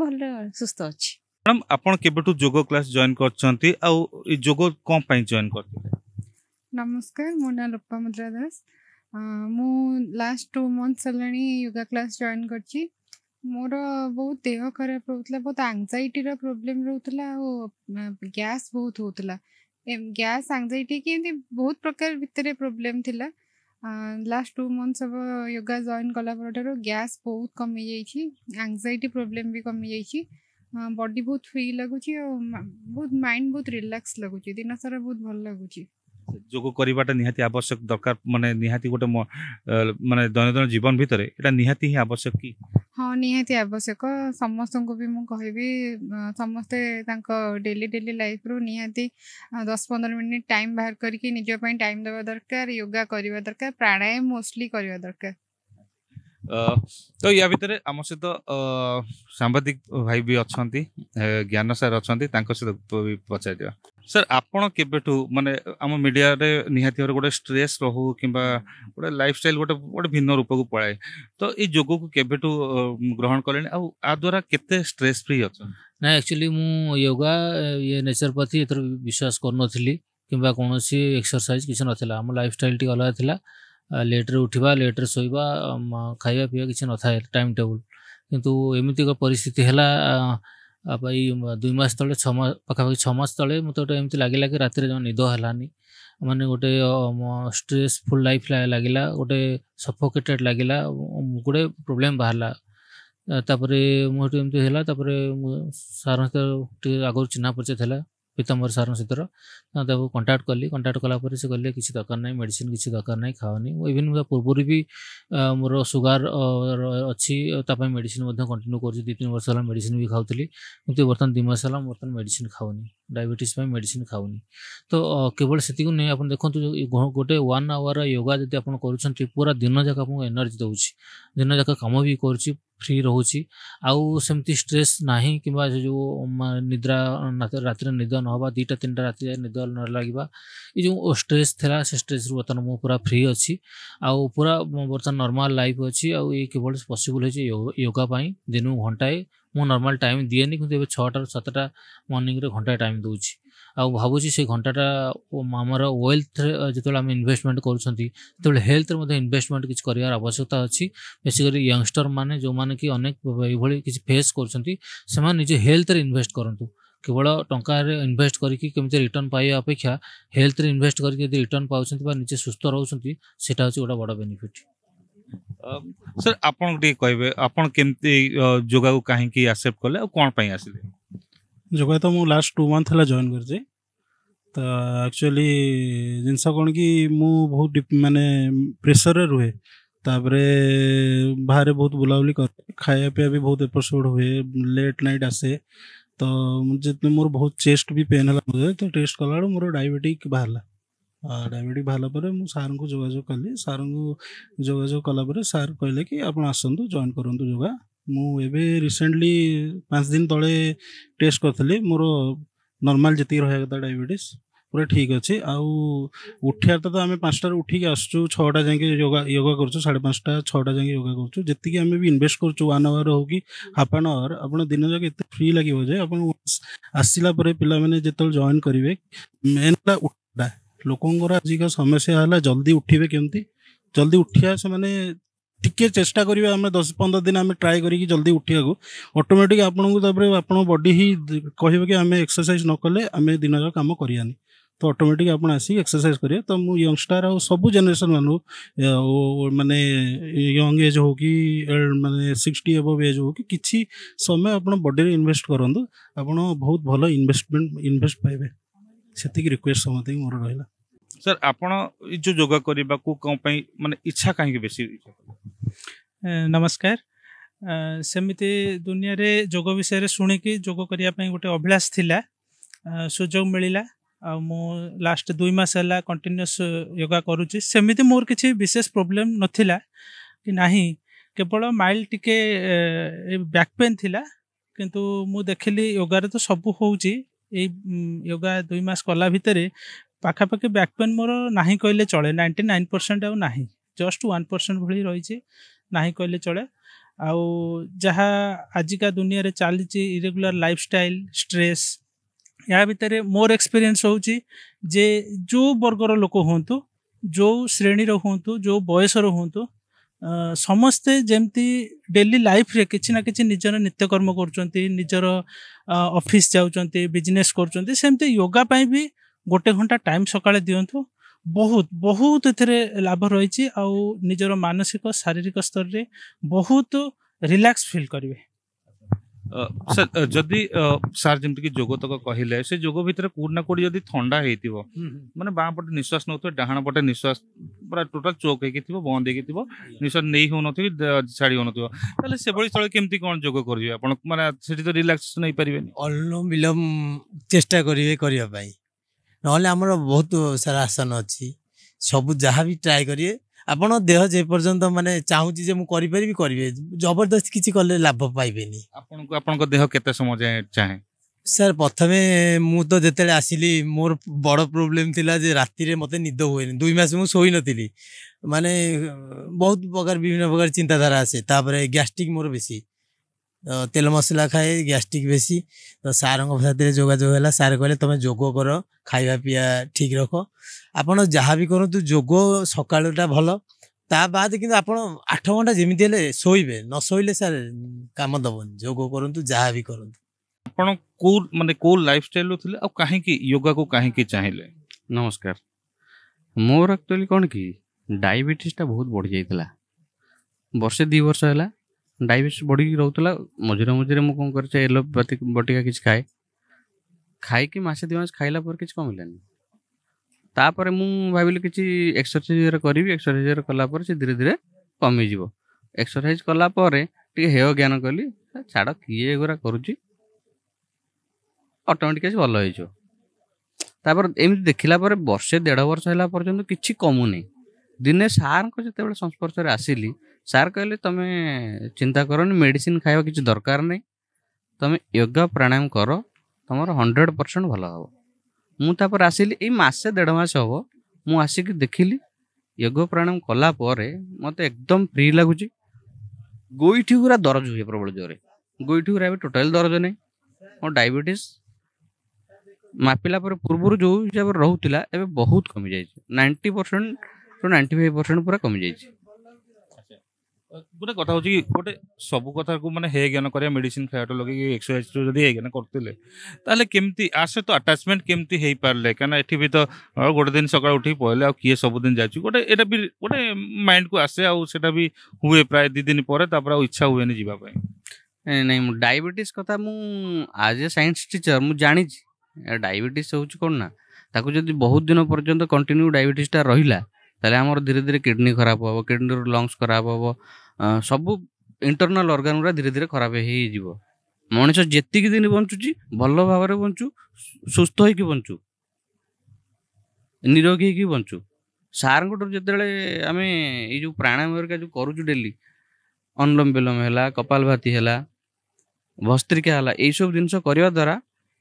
ଭଲ ସୁସ୍ଥ ଅଛି ମ୍ୟାଡ଼ାମ୍ ଆପଣ କେବେଠୁ ଯୋଗ କ୍ଲାସ୍ ଜଏନ୍ କରିଛନ୍ତି ଆଉ ଏ ଯୋଗ କ'ଣ ପାଇଁ ଜଏନ୍ କରିଥିଲେ ନମସ୍କାର ମୋ ନାଁ ଲୋପାମୁଦ୍ରା ଦାସ ମୁଁ ଲାଷ୍ଟ ଟୁ ମନ୍ଥସ୍ ହେଲାଣି ୟୋଗା କ୍ଲାସ୍ ଜଏନ୍ କରିଛି ମୋର ବହୁତ ଦେହ ଖରାପ ରହୁଥିଲା ବହୁତ ଆଙ୍ଗଜାଇଟିର ପ୍ରୋବ୍ଲେମ୍ ରହୁଥିଲା ଆଉ ଗ୍ୟାସ୍ ବହୁତ ହେଉଥିଲା ଗ୍ୟାସ୍ ଆଙ୍ଗଜାଇଟି କି ଏମିତି ବହୁତ ପ୍ରକାର ଭିତରେ ପ୍ରୋବ୍ଲେମ୍ ଥିଲା ଲାଷ୍ଟ ଟୁ ମନ୍ଥସ୍ ହେବ ୟୋଗା ଜଏନ୍ କଲା ପରଠାରୁ ଗ୍ୟାସ୍ ବହୁତ କମିଯାଇଛି ଆଙ୍ଗଜାଇଟି ପ୍ରୋବ୍ଲେମ୍ ବି କମିଯାଇଛି ହଁ ବଡି ବହୁତ ଫ୍ରି ଲାଗୁଛି ଆଉ ବହୁତ ମାଇଣ୍ଡ ବହୁତ ରିଲାକ୍ସ ଲାଗୁଛି ଦିନ ସାରା ବହୁତ ଭଲ ଲାଗୁଛି ଯୋଗ କରିବାଟା ନିହାତି ଆବଶ୍ୟକ ଦରକାର ମାନେ ନିହାତି ଗୋଟେ ମାନେ ଦୈନନ୍ଦିନ ଜୀବନ ଭିତରେ ଏଇଟା ନିହାତି ହିଁ ଆବଶ୍ୟକ କି ହଁ ନିହାତି ଆବଶ୍ୟକ ସମସ୍ତଙ୍କୁ ବି ମୁଁ କହିବି ସମସ୍ତେ ତାଙ୍କ ଡେଲି ଡେଲି ଲାଇଫ୍ରୁ ନିହାତି ଦଶ ପନ୍ଦର ମିନିଟ୍ ଟାଇମ୍ ବାହାର କରିକି ନିଜ ପାଇଁ ଟାଇମ୍ ଦେବା ଦରକାର ୟୋଗା କରିବା ଦରକାର ପ୍ରାଣାୟାମ ମୋଷ୍ଟଲି କରିବା ଦରକାର ତ ୟା ଭିତରେ ଆମ ସହିତ ସାମ୍ବାଦିକ ଭାଇ ବି ଅଛନ୍ତି ଜ୍ଞାନ ସାର୍ ଅଛନ୍ତି ତାଙ୍କ ସହିତ ବି ପଚାରିଦେବା ସାର୍ ଆପଣ କେବେଠୁ ମାନେ ଆମ ମିଡ଼ିଆରେ ନିହାତି ଭାବରେ ଗୋଟେ ଷ୍ଟ୍ରେସ୍ ରହୁ କିମ୍ବା ଗୋଟେ ଲାଇଫ୍ ଷ୍ଟାଇଲ୍ ଗୋଟେ ଗୋଟେ ଭିନ୍ନ ରୂପକୁ ପଳାଏ ତ ଏଇ ଯୋଗକୁ କେବେଠୁ ଗ୍ରହଣ କଲେଣି ଆଉ ଆ ଦ୍ୱାରା କେତେ ଷ୍ଟ୍ରେସ୍ ଫ୍ରି ଅଛନ୍ତି ନା ଆକ୍ଚୁଆଲି ମୁଁ ୟୋଗା ଇଏ ନେଚରପାଥି ଏଥିରେ ବିଶ୍ୱାସ କରୁନଥିଲି କିମ୍ବା କୌଣସି ଏକ୍ସରସାଇଜ୍ କିଛି ନଥିଲା ଆମ ଲାଇଫ୍ ଷ୍ଟାଇଲ୍ ଟିକେ ଅଲଗା ଥିଲା ଲେଟ୍ରେ ଉଠିବା ଲେଟ୍ରେ ଶୋଇବା ଖାଇବା ପିଇବା କିଛି ନଥାଏ ଟାଇମ୍ ଟେବୁଲ୍ କିନ୍ତୁ ଏମିତି ଏକ ପରିସ୍ଥିତି ହେଲା ଏଇ ଦୁଇ ମାସ ତଳେ ଛଅ ମାସ ପାଖାପାଖି ଛଅ ମାସ ତଳେ ମୋତେ ଗୋଟେ ଏମିତି ଲାଗିଲା କି ରାତିରେ ଜମା ନିଦ ହେଲାନି ମାନେ ଗୋଟେ ଷ୍ଟ୍ରେସ୍ଫୁଲ୍ ଲାଇଫ୍ ଲାଗିଲା ଗୋଟେ ସଫୋକେଟେଡ଼୍ ଲାଗିଲା ଗୋଟେ ପ୍ରୋବ୍ଲେମ୍ ବାହାରିଲା ତାପରେ ମୋର ଏମିତି ହେଲା ତାପରେ ମୁଁ ସାର୍ଙ୍କ ଟିକେ ଆଗରୁ ଚିହ୍ନା ପରିଚୟ ଥିଲା ପୀତାମ୍ବର ସାର୍ଙ୍କ ସହିତ ତାକୁ କଣ୍ଟାକ୍ଟ କଲି କଣ୍ଟାକ୍ଟ କଲାପରେ ସେ କହିଲେ କିଛି ଦରକାର ନାହିଁ ମେଡ଼ିସିନ୍ କିଛି ଦରକାର ନାହିଁ ଖାଅନି ଇଭିନ୍ ତା ପୂର୍ବରୁ ବି ମୋର ସୁଗାର ଅଛି ତା ପାଇଁ ମେଡ଼ିସିନ୍ ମଧ୍ୟ କଣ୍ଟିନ୍ୟୁ କରୁଛି ଦୁଇ ତିନି ବର୍ଷ ହେଲା ମେଡ଼ିସିନ୍ ବି ଖାଉଥିଲି କିନ୍ତୁ ବର୍ତ୍ତମାନ ଦୁଇ ମାସ ହେଲା ବର୍ତ୍ତମାନ ମେଡ଼ିସିନ୍ ଖାଉନି ଡାଇବେଟିସ୍ ପାଇଁ ମେଡ଼ିସିନ୍ ଖାଉନି ତ କେବଳ ସେତିକି ନୁହେଁ ଆପଣ ଦେଖନ୍ତୁ ଗୋଟେ ୱାନ୍ ଆୱାର ୟୋଗା ଯଦି ଆପଣ କରୁଛନ୍ତି ପୁରା ଦିନଯାକ ଆପଣଙ୍କୁ ଏନର୍ଜି ଦେଉଛି ଦିନଯାକ କାମ ବି କରୁଛି ଫ୍ରି ରହୁଛି ଆଉ ସେମିତି ଷ୍ଟ୍ରେସ୍ ନାହିଁ କିମ୍ବା ସେ ଯେଉଁ ନିଦ୍ରା ରାତିରେ ନିଦ ନହେବା ଦୁଇଟା ତିନିଟା ରାତିରେ ନିଦ ନ ଲାଗିବା ଏ ଯେଉଁ ଷ୍ଟ୍ରେସ୍ ଥିଲା ସେ ଷ୍ଟ୍ରେସ୍ରୁ ବର୍ତ୍ତମାନ ମୁଁ ପୁରା ଫ୍ରି ଅଛି ଆଉ ପୁରା ବର୍ତ୍ତମାନ ନର୍ମାଲ୍ ଲାଇଫ୍ ଅଛି ଆଉ ଏ କେବଳ ପସିବୁଲ୍ ହେଇଛି ୟୋଗା ପାଇଁ ଦିନକୁ ଘଣ୍ଟାଏ ମୁଁ ନର୍ମାଲ୍ ଟାଇମ୍ ଦିଏନି କିନ୍ତୁ ଏବେ ଛଅଟାରୁ ସାତଟା ମର୍ଣ୍ଣିଂରେ ଘଣ୍ଟାଏ ଟାଇମ୍ ଦେଉଛି ଆଉ ଭାବୁଛି ସେ ଘଣ୍ଟାଟା ଆମର ୱେଲ୍ଥରେ ଯେତେବେଳେ ଆମେ ଇନଭେଷ୍ଟମେଣ୍ଟ କରୁଛନ୍ତି ସେତେବେଳେ ହେଲ୍ଥରେ ମଧ୍ୟ ଇନଭେଷ୍ଟମେଣ୍ଟ କିଛି କରିବାର ଆବଶ୍ୟକତା ଅଛି ବେଶୀ କରି ୟଙ୍ଗଷ୍ଟରମାନେ ଯେଉଁମାନେ କି ଅନେକ ଏଭଳି କିଛି ଫେସ୍ କରୁଛନ୍ତି ସେମାନେ ନିଜ ହେଲ୍ଥରେ ଇନଭେଷ୍ଟ କରନ୍ତୁ କେବଳ ଟଙ୍କାରେ ଇନଭେଷ୍ଟ କରିକି କେମିତି ରିଟର୍ଣ୍ଣ ପାଇବା ଅପେକ୍ଷା ହେଲ୍ଥରେ ଇନଭେଷ୍ଟ କରିକି ଯଦି ରିଟର୍ଣ୍ଣ ପାଉଛନ୍ତି ବା ନିଜେ ସୁସ୍ଥ ରହୁଛନ୍ତି ସେଇଟା ହେଉଛି ଗୋଟେ ବଡ଼ ବେନିଫିଟ୍ ସାର୍ ଆପଣ ଟିକେ କହିବେ ଆପଣ କେମିତି ଯୋଗାକୁ କାହିଁକି ଆକ୍ସେପ୍ଟ କଲେ ଆଉ କ'ଣ ପାଇଁ ଆସିଲେ ଯୋଗା ତ ମୁଁ ଲାଷ୍ଟ ଟୁ ମନ୍ଥ ହେଲା ଜଏନ୍ କରିଛି ତ ଆକ୍ଚୁଆଲି ଜିନିଷ କ'ଣ କି ମୁଁ ବହୁତ ମାନେ ପ୍ରେସରରେ ରୁହେ ତାପରେ ବାହାରେ ବହୁତ ବୁଲାବୁଲି କରେ ଖାଇବା ପିଇବା ବି ବହୁତ ଏପରସୋଡ଼ ହୁଏ ଲେଟ୍ ନାଇଟ୍ ଆସେ ତ ଯେତେ ମୋର ବହୁତ ଚେଷ୍ଟ ବି ପେନ୍ ହେଲା ମୋତେ ତ ଟେଷ୍ଟ କଲାବେଳକୁ ମୋର ଡାଇବେଟିକ୍ ବାହାରିଲା डायबेटिक बाहर पर सारे जोजोग कल सारोजोग कला सार कहले कि आप आसतु जॉन करूँ योगा मुझे रिसेंटली पाँच दिन तले टेस्ट करी मोर नर्माल जी रहा डायबेट पूरा ठीक अच्छे आठिया तो आम पाँचटार उठिक आसचु छःटा जाए योगा करु साढ़े पाँचटा छःटा जाए योगा करु जी आम भी इनभेस्ट करान आवर हो कि हाफ एन आवर आप दिन जाक ये फ्री लगे आप आसला पे जो जॉन करेंगे मेन उठा ଲୋକଙ୍କର ଆଜିକା ସମସ୍ୟା ହେଲା ଜଲ୍ଦି ଉଠିବେ କେମିତି ଜଲ୍ଦି ଉଠିବା ସେମାନେ ଟିକେ ଚେଷ୍ଟା କରିବା ଆମେ ଦଶ ପନ୍ଦର ଦିନ ଆମେ ଟ୍ରାଏ କରିକି ଜଲ୍ଦି ଉଠିବାକୁ ଅଟୋମେଟିକ୍ ଆପଣଙ୍କୁ ତାପରେ ଆପଣଙ୍କ ବଡି ହିଁ କହିବ କି ଆମେ ଏକ୍ସରସାଇଜ୍ ନ କଲେ ଆମେ ଦିନର କାମ କରିବାନି ତ ଅଟୋମେଟିକ୍ ଆପଣ ଆସିକି ଏକ୍ସରସାଇଜ୍ କରିବେ ତ ମୁଁ ୟଙ୍ଗଷ୍ଟାର ଆଉ ସବୁ ଜେନେରେସନ୍ ମାନଙ୍କୁ ମାନେ ୟଙ୍ଗ ଏଜ୍ ହଉ କି ମାନେ ସିକ୍ସଟି ଏବଭ୍ ଏଜ୍ ହଉ କି କିଛି ସମୟ ଆପଣ ବଡିରେ ଇନଭେଷ୍ଟ କରନ୍ତୁ ଆପଣ ବହୁତ ଭଲ ଇନଭେଷ୍ଟମେଣ୍ଟ ଇନଭେଷ୍ଟ ପାଇବେ ସେତିକି ରିକ୍ୱେଷ୍ଟ ସମସ୍ତଙ୍କୁ ମୋର ରହିଲା ସାର୍ ଆପଣ ଏ ଯେଉଁ ଯୋଗ କରିବାକୁ କ'ଣ ପାଇଁ ମାନେ ଇଚ୍ଛା କାହିଁକି ବେଶୀ ନମସ୍କାର ସେମିତି ଦୁନିଆରେ ଯୋଗ ବିଷୟରେ ଶୁଣିକି ଯୋଗ କରିବା ପାଇଁ ଗୋଟେ ଅଭିଳାଷ ଥିଲା ସୁଯୋଗ ମିଳିଲା ଆଉ ମୁଁ ଲାଷ୍ଟ ଦୁଇ ମାସ ହେଲା କଣ୍ଟିନ୍ୟୁଅସ୍ ୟୋଗା କରୁଛି ସେମିତି ମୋର କିଛି ବିଶେଷ ପ୍ରୋବ୍ଲେମ୍ ନଥିଲା କି ନାହିଁ କେବଳ ମାଇଲ୍ଡ ଟିକେ ବ୍ୟାକ୍ ପେନ୍ ଥିଲା କିନ୍ତୁ ମୁଁ ଦେଖିଲି ୟୋଗାରେ ତ ସବୁ ହେଉଛି ଏଇ ୟୋଗା ଦୁଇ ମାସ କଲା ଭିତରେ ପାଖାପାଖି ବ୍ୟାକ୍ ପେନ୍ ମୋର ନାହିଁ କହିଲେ ଚଳେ ନାଇଣ୍ଟି ନାଇନ୍ ପରସେଣ୍ଟ ଆଉ ନାହିଁ ଜଷ୍ଟ ୱାନ୍ ପରସେଣ୍ଟ ଭଳି ରହିଛି ନାହିଁ କହିଲେ ଚଳେ ଆଉ ଯାହା ଆଜିକା ଦୁନିଆରେ ଚାଲିଛି ଇରେଗୁଲାର ଲାଇଫଷ୍ଟାଇଲ୍ ଷ୍ଟ୍ରେସ୍ ଏହା ଭିତରେ ମୋର ଏକ୍ସପିରିଏନ୍ସ ହେଉଛି ଯେ ଯେଉଁ ବର୍ଗର ଲୋକ ହୁଅନ୍ତୁ ଯେଉଁ ଶ୍ରେଣୀର ହୁଅନ୍ତୁ ଯେଉଁ ବୟସର ହୁଅନ୍ତୁ ସମସ୍ତେ ଯେମିତି ଡେଲି ଲାଇଫ୍ରେ କିଛି ନା କିଛି ନିଜର ନିତ୍ୟକର୍ମ କରୁଛନ୍ତି ନିଜର ଅଫିସ୍ ଯାଉଛନ୍ତି ବିଜନେସ୍ କରୁଛନ୍ତି ସେମିତି ୟୋଗା ପାଇଁ ବି ଗୋଟେ ଘଣ୍ଟା ଟାଇମ୍ ସକାଳେ ଦିଅନ୍ତୁ ବହୁତ ବହୁତ ଏଥିରେ ଲାଭ ରହିଛି ଆଉ ନିଜର ମାନସିକ ଶାରୀରିକ ସ୍ତରରେ ବହୁତ ରିଲାକ୍ସ ଫିଲ୍ କରିବେ ସାର୍ ଯଦି ସାର୍ ଯେମିତିକି ଯୋଗ ତକ କହିଲେ ସେ ଯୋଗ ଭିତରେ କେଉଁଠି ନା କେଉଁଠି ଯଦି ଥଣ୍ଡା ହେଇଥିବ ମାନେ ବାଁ ପଟେ ନିଶ୍ୱାସ ନେଉଥିବ ଡାହାଣ ପଟେ ନିଶ୍ୱାସ ପୁରା ଟୋଟାଲ ଚୋକ୍ ହେଇକି ଥିବ ବନ୍ଦ ହେଇକି ଥିବ ନିଶ୍ୱାସ ନେଇ ହଉନଥିବ ଛାଡ଼ି ହେଉନଥିବ ତାହେଲେ ସେଭଳି ସ୍ଥଳେ କେମିତି କ'ଣ ଯୋଗ କରିବେ ଆପଣ ମାନେ ସେଠି ତ ରିଲାକ୍ସେସନ ହେଇପାରିବେନି ଅନୁଲୋମ ବିଲୋମ ଚେଷ୍ଟା କରିବେ କରିବା ପାଇଁ ନହେଲେ ଆମର ବହୁତ ସାରା ଆସନ ଅଛି ସବୁ ଯାହା ବି ଟ୍ରାଏ କରିବେ ଆପଣ ଦେହ ଯେ ପର୍ଯ୍ୟନ୍ତ ମାନେ ଚାହୁଁଛି ଯେ ମୁଁ କରିପାରିବି କରିବେ ଜବରଦସ୍ତ କିଛି କଲେ ଲାଭ ପାଇବେନି ଆପଣଙ୍କୁ ଆପଣଙ୍କ ଦେହ କେତେ ସମୟ ଯାଏଁ ଚାହେଁ ସାର୍ ପ୍ରଥମେ ମୁଁ ତ ଯେତେବେଳେ ଆସିଲି ମୋର ବଡ଼ ପ୍ରୋବ୍ଲେମ୍ ଥିଲା ଯେ ରାତିରେ ମୋତେ ନିଦ ହୁଏନି ଦୁଇ ମାସ ମୁଁ ଶୋଇନଥିଲି ମାନେ ବହୁତ ପ୍ରକାର ବିଭିନ୍ନ ପ୍ରକାର ଚିନ୍ତାଧାରା ଆସେ ତାପରେ ଗ୍ୟାଷ୍ଟ୍ରିକ୍ ମୋର ବେଶୀ ତେଲ ମସଲା ଖାଏ ଗ୍ୟାଷ୍ଟ୍ରିକ୍ ବେଶୀ ତ ସାର୍ଙ୍କ ସାଥିରେ ଯୋଗାଯୋଗ ହେଲା ସାର୍ କହିଲେ ତୁମେ ଯୋଗ କର ଖାଇବା ପିଇବା ଠିକ୍ ରଖ ଆପଣ ଯାହା ବି କରନ୍ତୁ ଯୋଗ ସକାଳୁଟା ଭଲ ତା ବାଦ କିନ୍ତୁ ଆପଣ ଆଠ ଘଣ୍ଟା ଯେମିତି ହେଲେ ଶୋଇବେ ନ ଶୋଇଲେ ସାର୍ କାମ ଦେବନି ଯୋଗ କରନ୍ତୁ ଯାହା ବି କରନ୍ତୁ ଆପଣ କେଉଁ ମାନେ କେଉଁ ଲାଇଫ୍ ଷ୍ଟାଇଲ୍ରୁ ଥିଲେ ଆଉ କାହିଁକି ୟୋଗାକୁ କାହିଁକି ଚାହିଁଲେ ନମସ୍କାର ମୋର ଆକ୍ଚୁଆଲି କ'ଣ କି ଡାଇବେଟିସ୍ଟା ବହୁତ ବଢ଼ିଯାଇଥିଲା ବର୍ଷେ ଦୁଇ ବର୍ଷ ହେଲା ଡାଇବେଟିସ୍ ବଢ଼ିକି ରହୁଥିଲା ମଝିରେ ମଝିରେ ମୁଁ କ'ଣ କରିଛି ଏଲୋପାଥି ବଟିକା କିଛି ଖାଏ ଖାଇକି ମାସେ ଦୁଇ ମାସ ଖାଇଲା ପରେ କିଛି କମିଲାନି ତାପରେ ମୁଁ ଭାବିଲି କିଛି ଏକ୍ସରସାଇଜ୍ କରିବି ଏକ୍ସରସାଇଜ୍ କଲା ପରେ ସେ ଧୀରେ ଧୀରେ କମିଯିବ ଏକ୍ସରସାଇଜ୍ କଲା ପରେ ଟିକେ ହେୟ ଜ୍ଞାନ କଲି ଛାଡ଼ କିଏ ଏଗୁଡ଼ା କରୁଛି ଅଟୋମେଟିକ୍ ଆସି ଭଲ ହେଇଯିବ ତାପରେ ଏମିତି ଦେଖିଲା ପରେ ବର୍ଷେ ଦେଢ଼ ବର୍ଷ ହେଲା ପର୍ଯ୍ୟନ୍ତ କିଛି କମୁନି ଦିନେ ସାର୍ଙ୍କ ଯେତେବେଳେ ସଂସ୍ପର୍ଶରେ ଆସିଲି ସାର୍ କହିଲେ ତମେ ଚିନ୍ତା କରନି ମେଡ଼ିସିନ୍ ଖାଇବା କିଛି ଦରକାର ନାହିଁ ତମେ ୟୋଗା ପ୍ରାଣାୟାମ କର ତମର ହଣ୍ଡ୍ରେଡ଼ ପରସେଣ୍ଟ ଭଲ ହେବ ମୁଁ ତାପରେ ଆସିଲି ଏଇ ମାସେ ଦେଢ଼ ମାସ ହେବ ମୁଁ ଆସିକି ଦେଖିଲି ୟୋଗ ପ୍ରାଣାୟାମ କଲା ପରେ ମୋତେ ଏକଦମ ଫ୍ରି ଲାଗୁଛି ଗୋଇଠି ଗୁରା ଦରଜ ହୁଏ ପ୍ରବଳ ଜୋରେ ଗୋଇଠି ଗୁରା ଏବେ ଟୋଟାଲ ଦରଜ ନାହିଁ ମୋ ଡାଇବେଟିସ୍ ମାପିଲା ପରେ ପୂର୍ବରୁ ଯେଉଁ ହିସାବରେ ରହୁଥିଲା ଏବେ ବହୁତ କମିଯାଇଛି ninety percent to ninety five percent ପୁରା କମିଯାଇଛି ଗୋଟେ କଥା ହେଉଛି ଗୋଟେ ସବୁ କଥାକୁ ମାନେ ହେ ଜ୍ଞାନ କରିବା ମେଡିସିନ ଖାଇବାଠୁ ଲଗେଇକି ଏକ୍ସରସାଇଜରୁ ଯଦି ହେ ଜ୍ଞାନ କରୁଥିଲେ ତାହେଲେ କେମିତି ଆ ସହିତ ଆଟାଚମେଣ୍ଟ କେମିତି ହେଇପାରିଲେ କାହିଁକିନା ଏଠି ବି ତ ଗୋଟେ ଦିନ ସକାଳୁ ଉଠିକି ପଳେଇଲେ ଆଉ କିଏ ସବୁଦିନ ଯାଉଛି ଗୋଟେ ଏଇଟା ବି ଗୋଟେ ମାଇଣ୍ଡକୁ ଆସେ ଆଉ ସେଇଟା ବି ହୁଏ ପ୍ରାୟ ଦୁଇ ଦିନ ପରେ ତାପରେ ଆଉ ଇଚ୍ଛା ହୁଏନି ଯିବା ପାଇଁ ନାଇଁ ମୁଁ ଡାଇବେଟିସ୍ କଥା ମୁଁ ଆଜ୍ ଏ ସାଇନ୍ସ ଟିଚର ମୁଁ ଜାଣିଛି ଡାଇବେଟିସ୍ ହେଉଛି କ'ଣ ନା ତାକୁ ଯଦି ବହୁତ ଦିନ ପର୍ଯ୍ୟନ୍ତ କଣ୍ଟିନ୍ୟୁ ଡାଇବେଟିସ୍ଟା ରହିଲା ତାହେଲେ ଆମର ଧୀରେ ଧୀରେ କିଡ଼ନୀ ଖରାପ ହେବ କିଡ଼ନୀରୁ ଲଙ୍ଗସ୍ ଖରାପ ହେବ ସବୁ ଇଣ୍ଟରନାଲ ଅର୍ଗାନ ଗୁଡ଼ା ଧୀରେ ଧୀରେ ଖରାପ ହେଇଯିବ ମଣିଷ ଯେତିକି ଦିନ ବଞ୍ଚୁଛି ଭଲ ଭାବରେ ବଞ୍ଚୁ ସୁସ୍ଥ ହେଇକି ବଞ୍ଚୁ ନିରୋଗୀ ହେଇକି ବଞ୍ଚୁ ସାର୍ଙ୍କଠାରୁ ଯେତେବେଳେ ଆମେ ଏଇ ଯେଉଁ ପ୍ରାଣାୟାମ ହେରିକା ଯେଉଁ କରୁଛୁ ଡେଲି ଅନଲମ ବିଲମ ହେଲା କପାଲଭାତି ହେଲା ଭସ୍ତ୍ରିକା ହେଲା ଏଇସବୁ ଜିନିଷ କରିବା ଦ୍ୱାରା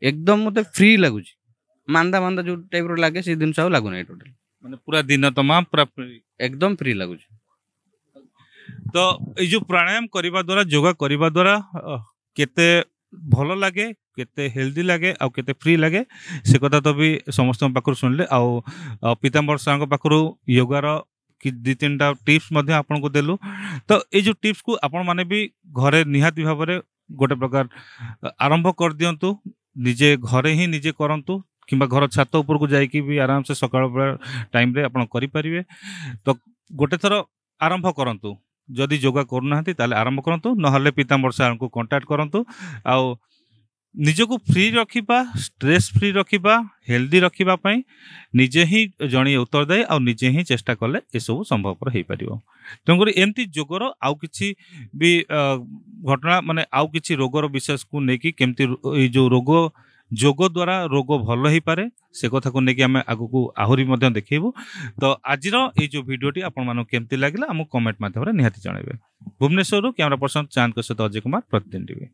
ଏକଦମ ମୋତେ ଫ୍ରି ଲାଗୁଛି ମାନ୍ଦା ମାନ୍ଦା ଯେଉଁ ଟାଇପ୍ର ଲାଗେ ସେଇ ଜିନିଷ ଆଉ ଲାଗୁନାହିଁ ଟୋଟାଲି ମାନେ ପୁରା ଦିନ ତମାମ ପୁରା ଏକଦମ ଫ୍ରି ଲାଗୁଛି ତ ଏଇ ଯେଉଁ ପ୍ରାଣାୟାମ କରିବା ଦ୍ୱାରା ଯୋଗା କରିବା ଦ୍ୱାରା କେତେ ଭଲ ଲାଗେ କେତେ ହେଲ୍ଦି ଲାଗେ ଆଉ କେତେ ଫ୍ରି ଲାଗେ ସେ କଥା ତ ବି ସମସ୍ତଙ୍କ ପାଖରୁ ଶୁଣିଲେ ଆଉ ପିତାମ୍ବର ସାର୍ଙ୍କ ପାଖରୁ ୟୋଗାର କି ଦୁଇ ତିନିଟା ଟିପ୍ସ ମଧ୍ୟ ଆପଣଙ୍କୁ ଦେଲୁ ତ ଏଇ ଯେଉଁ ଟିପ୍ସକୁ ଆପଣମାନେ ବି ଘରେ ନିହାତି ଭାବରେ ଗୋଟେ ପ୍ରକାର ଆରମ୍ଭ କରିଦିଅନ୍ତୁ ନିଜେ ଘରେ ହିଁ ନିଜେ କରନ୍ତୁ କିମ୍ବା ଘର ଛାତ ଉପରକୁ ଯାଇକି ବି ଆରାମସେ ସକାଳ ବେଳା ଟାଇମ୍ରେ ଆପଣ କରିପାରିବେ ତ ଗୋଟେ ଥର ଆରମ୍ଭ କରନ୍ତୁ ଯଦି ଯୋଗା କରୁନାହାନ୍ତି ତାହେଲେ ଆରମ୍ଭ କରନ୍ତୁ ନହେଲେ ପିତାମ୍ବର ସାର୍ଙ୍କୁ କଣ୍ଟାକ୍ଟ କରନ୍ତୁ ଆଉ ନିଜକୁ ଫ୍ରି ରଖିବା ଷ୍ଟ୍ରେସ୍ ଫ୍ରି ରଖିବା ହେଲ୍ଦି ରଖିବା ପାଇଁ ନିଜେ ହିଁ ଜଣେ ଉତ୍ତରଦାୟୀ ଆଉ ନିଜେ ହିଁ ଚେଷ୍ଟା କଲେ ଏସବୁ ସମ୍ଭବପର ହେଇପାରିବ ତେଣୁକରି ଏମିତି ଯୋଗର ଆଉ କିଛି ବି ଘଟଣା ମାନେ ଆଉ କିଛି ରୋଗର ବିଶେଷକୁ ନେଇକି କେମିତି ଏଇ ଯେଉଁ ରୋଗ ଯୋଗ ଦ୍ୱାରା ରୋଗ ଭଲ ହେଇପାରେ ସେ କଥାକୁ ନେଇକି ଆମେ ଆଗକୁ ଆହୁରି ମଧ୍ୟ ଦେଖେଇବୁ ତ ଆଜିର ଏଇ ଯେଉଁ ଭିଡ଼ିଓଟି ଆପଣମାନଙ୍କୁ କେମିତି ଲାଗିଲା ଆମକୁ କମେଣ୍ଟ ମାଧ୍ୟମରେ ନିହାତି ଜଣାଇବେ ଭୁବନେଶ୍ୱରରୁ କ୍ୟାମେରା ପର୍ସନ ଚାନ୍ଦଙ୍କ ସହିତ ଅଜୟ କୁମାର ପ୍ରତିଦିନ ଟିଭି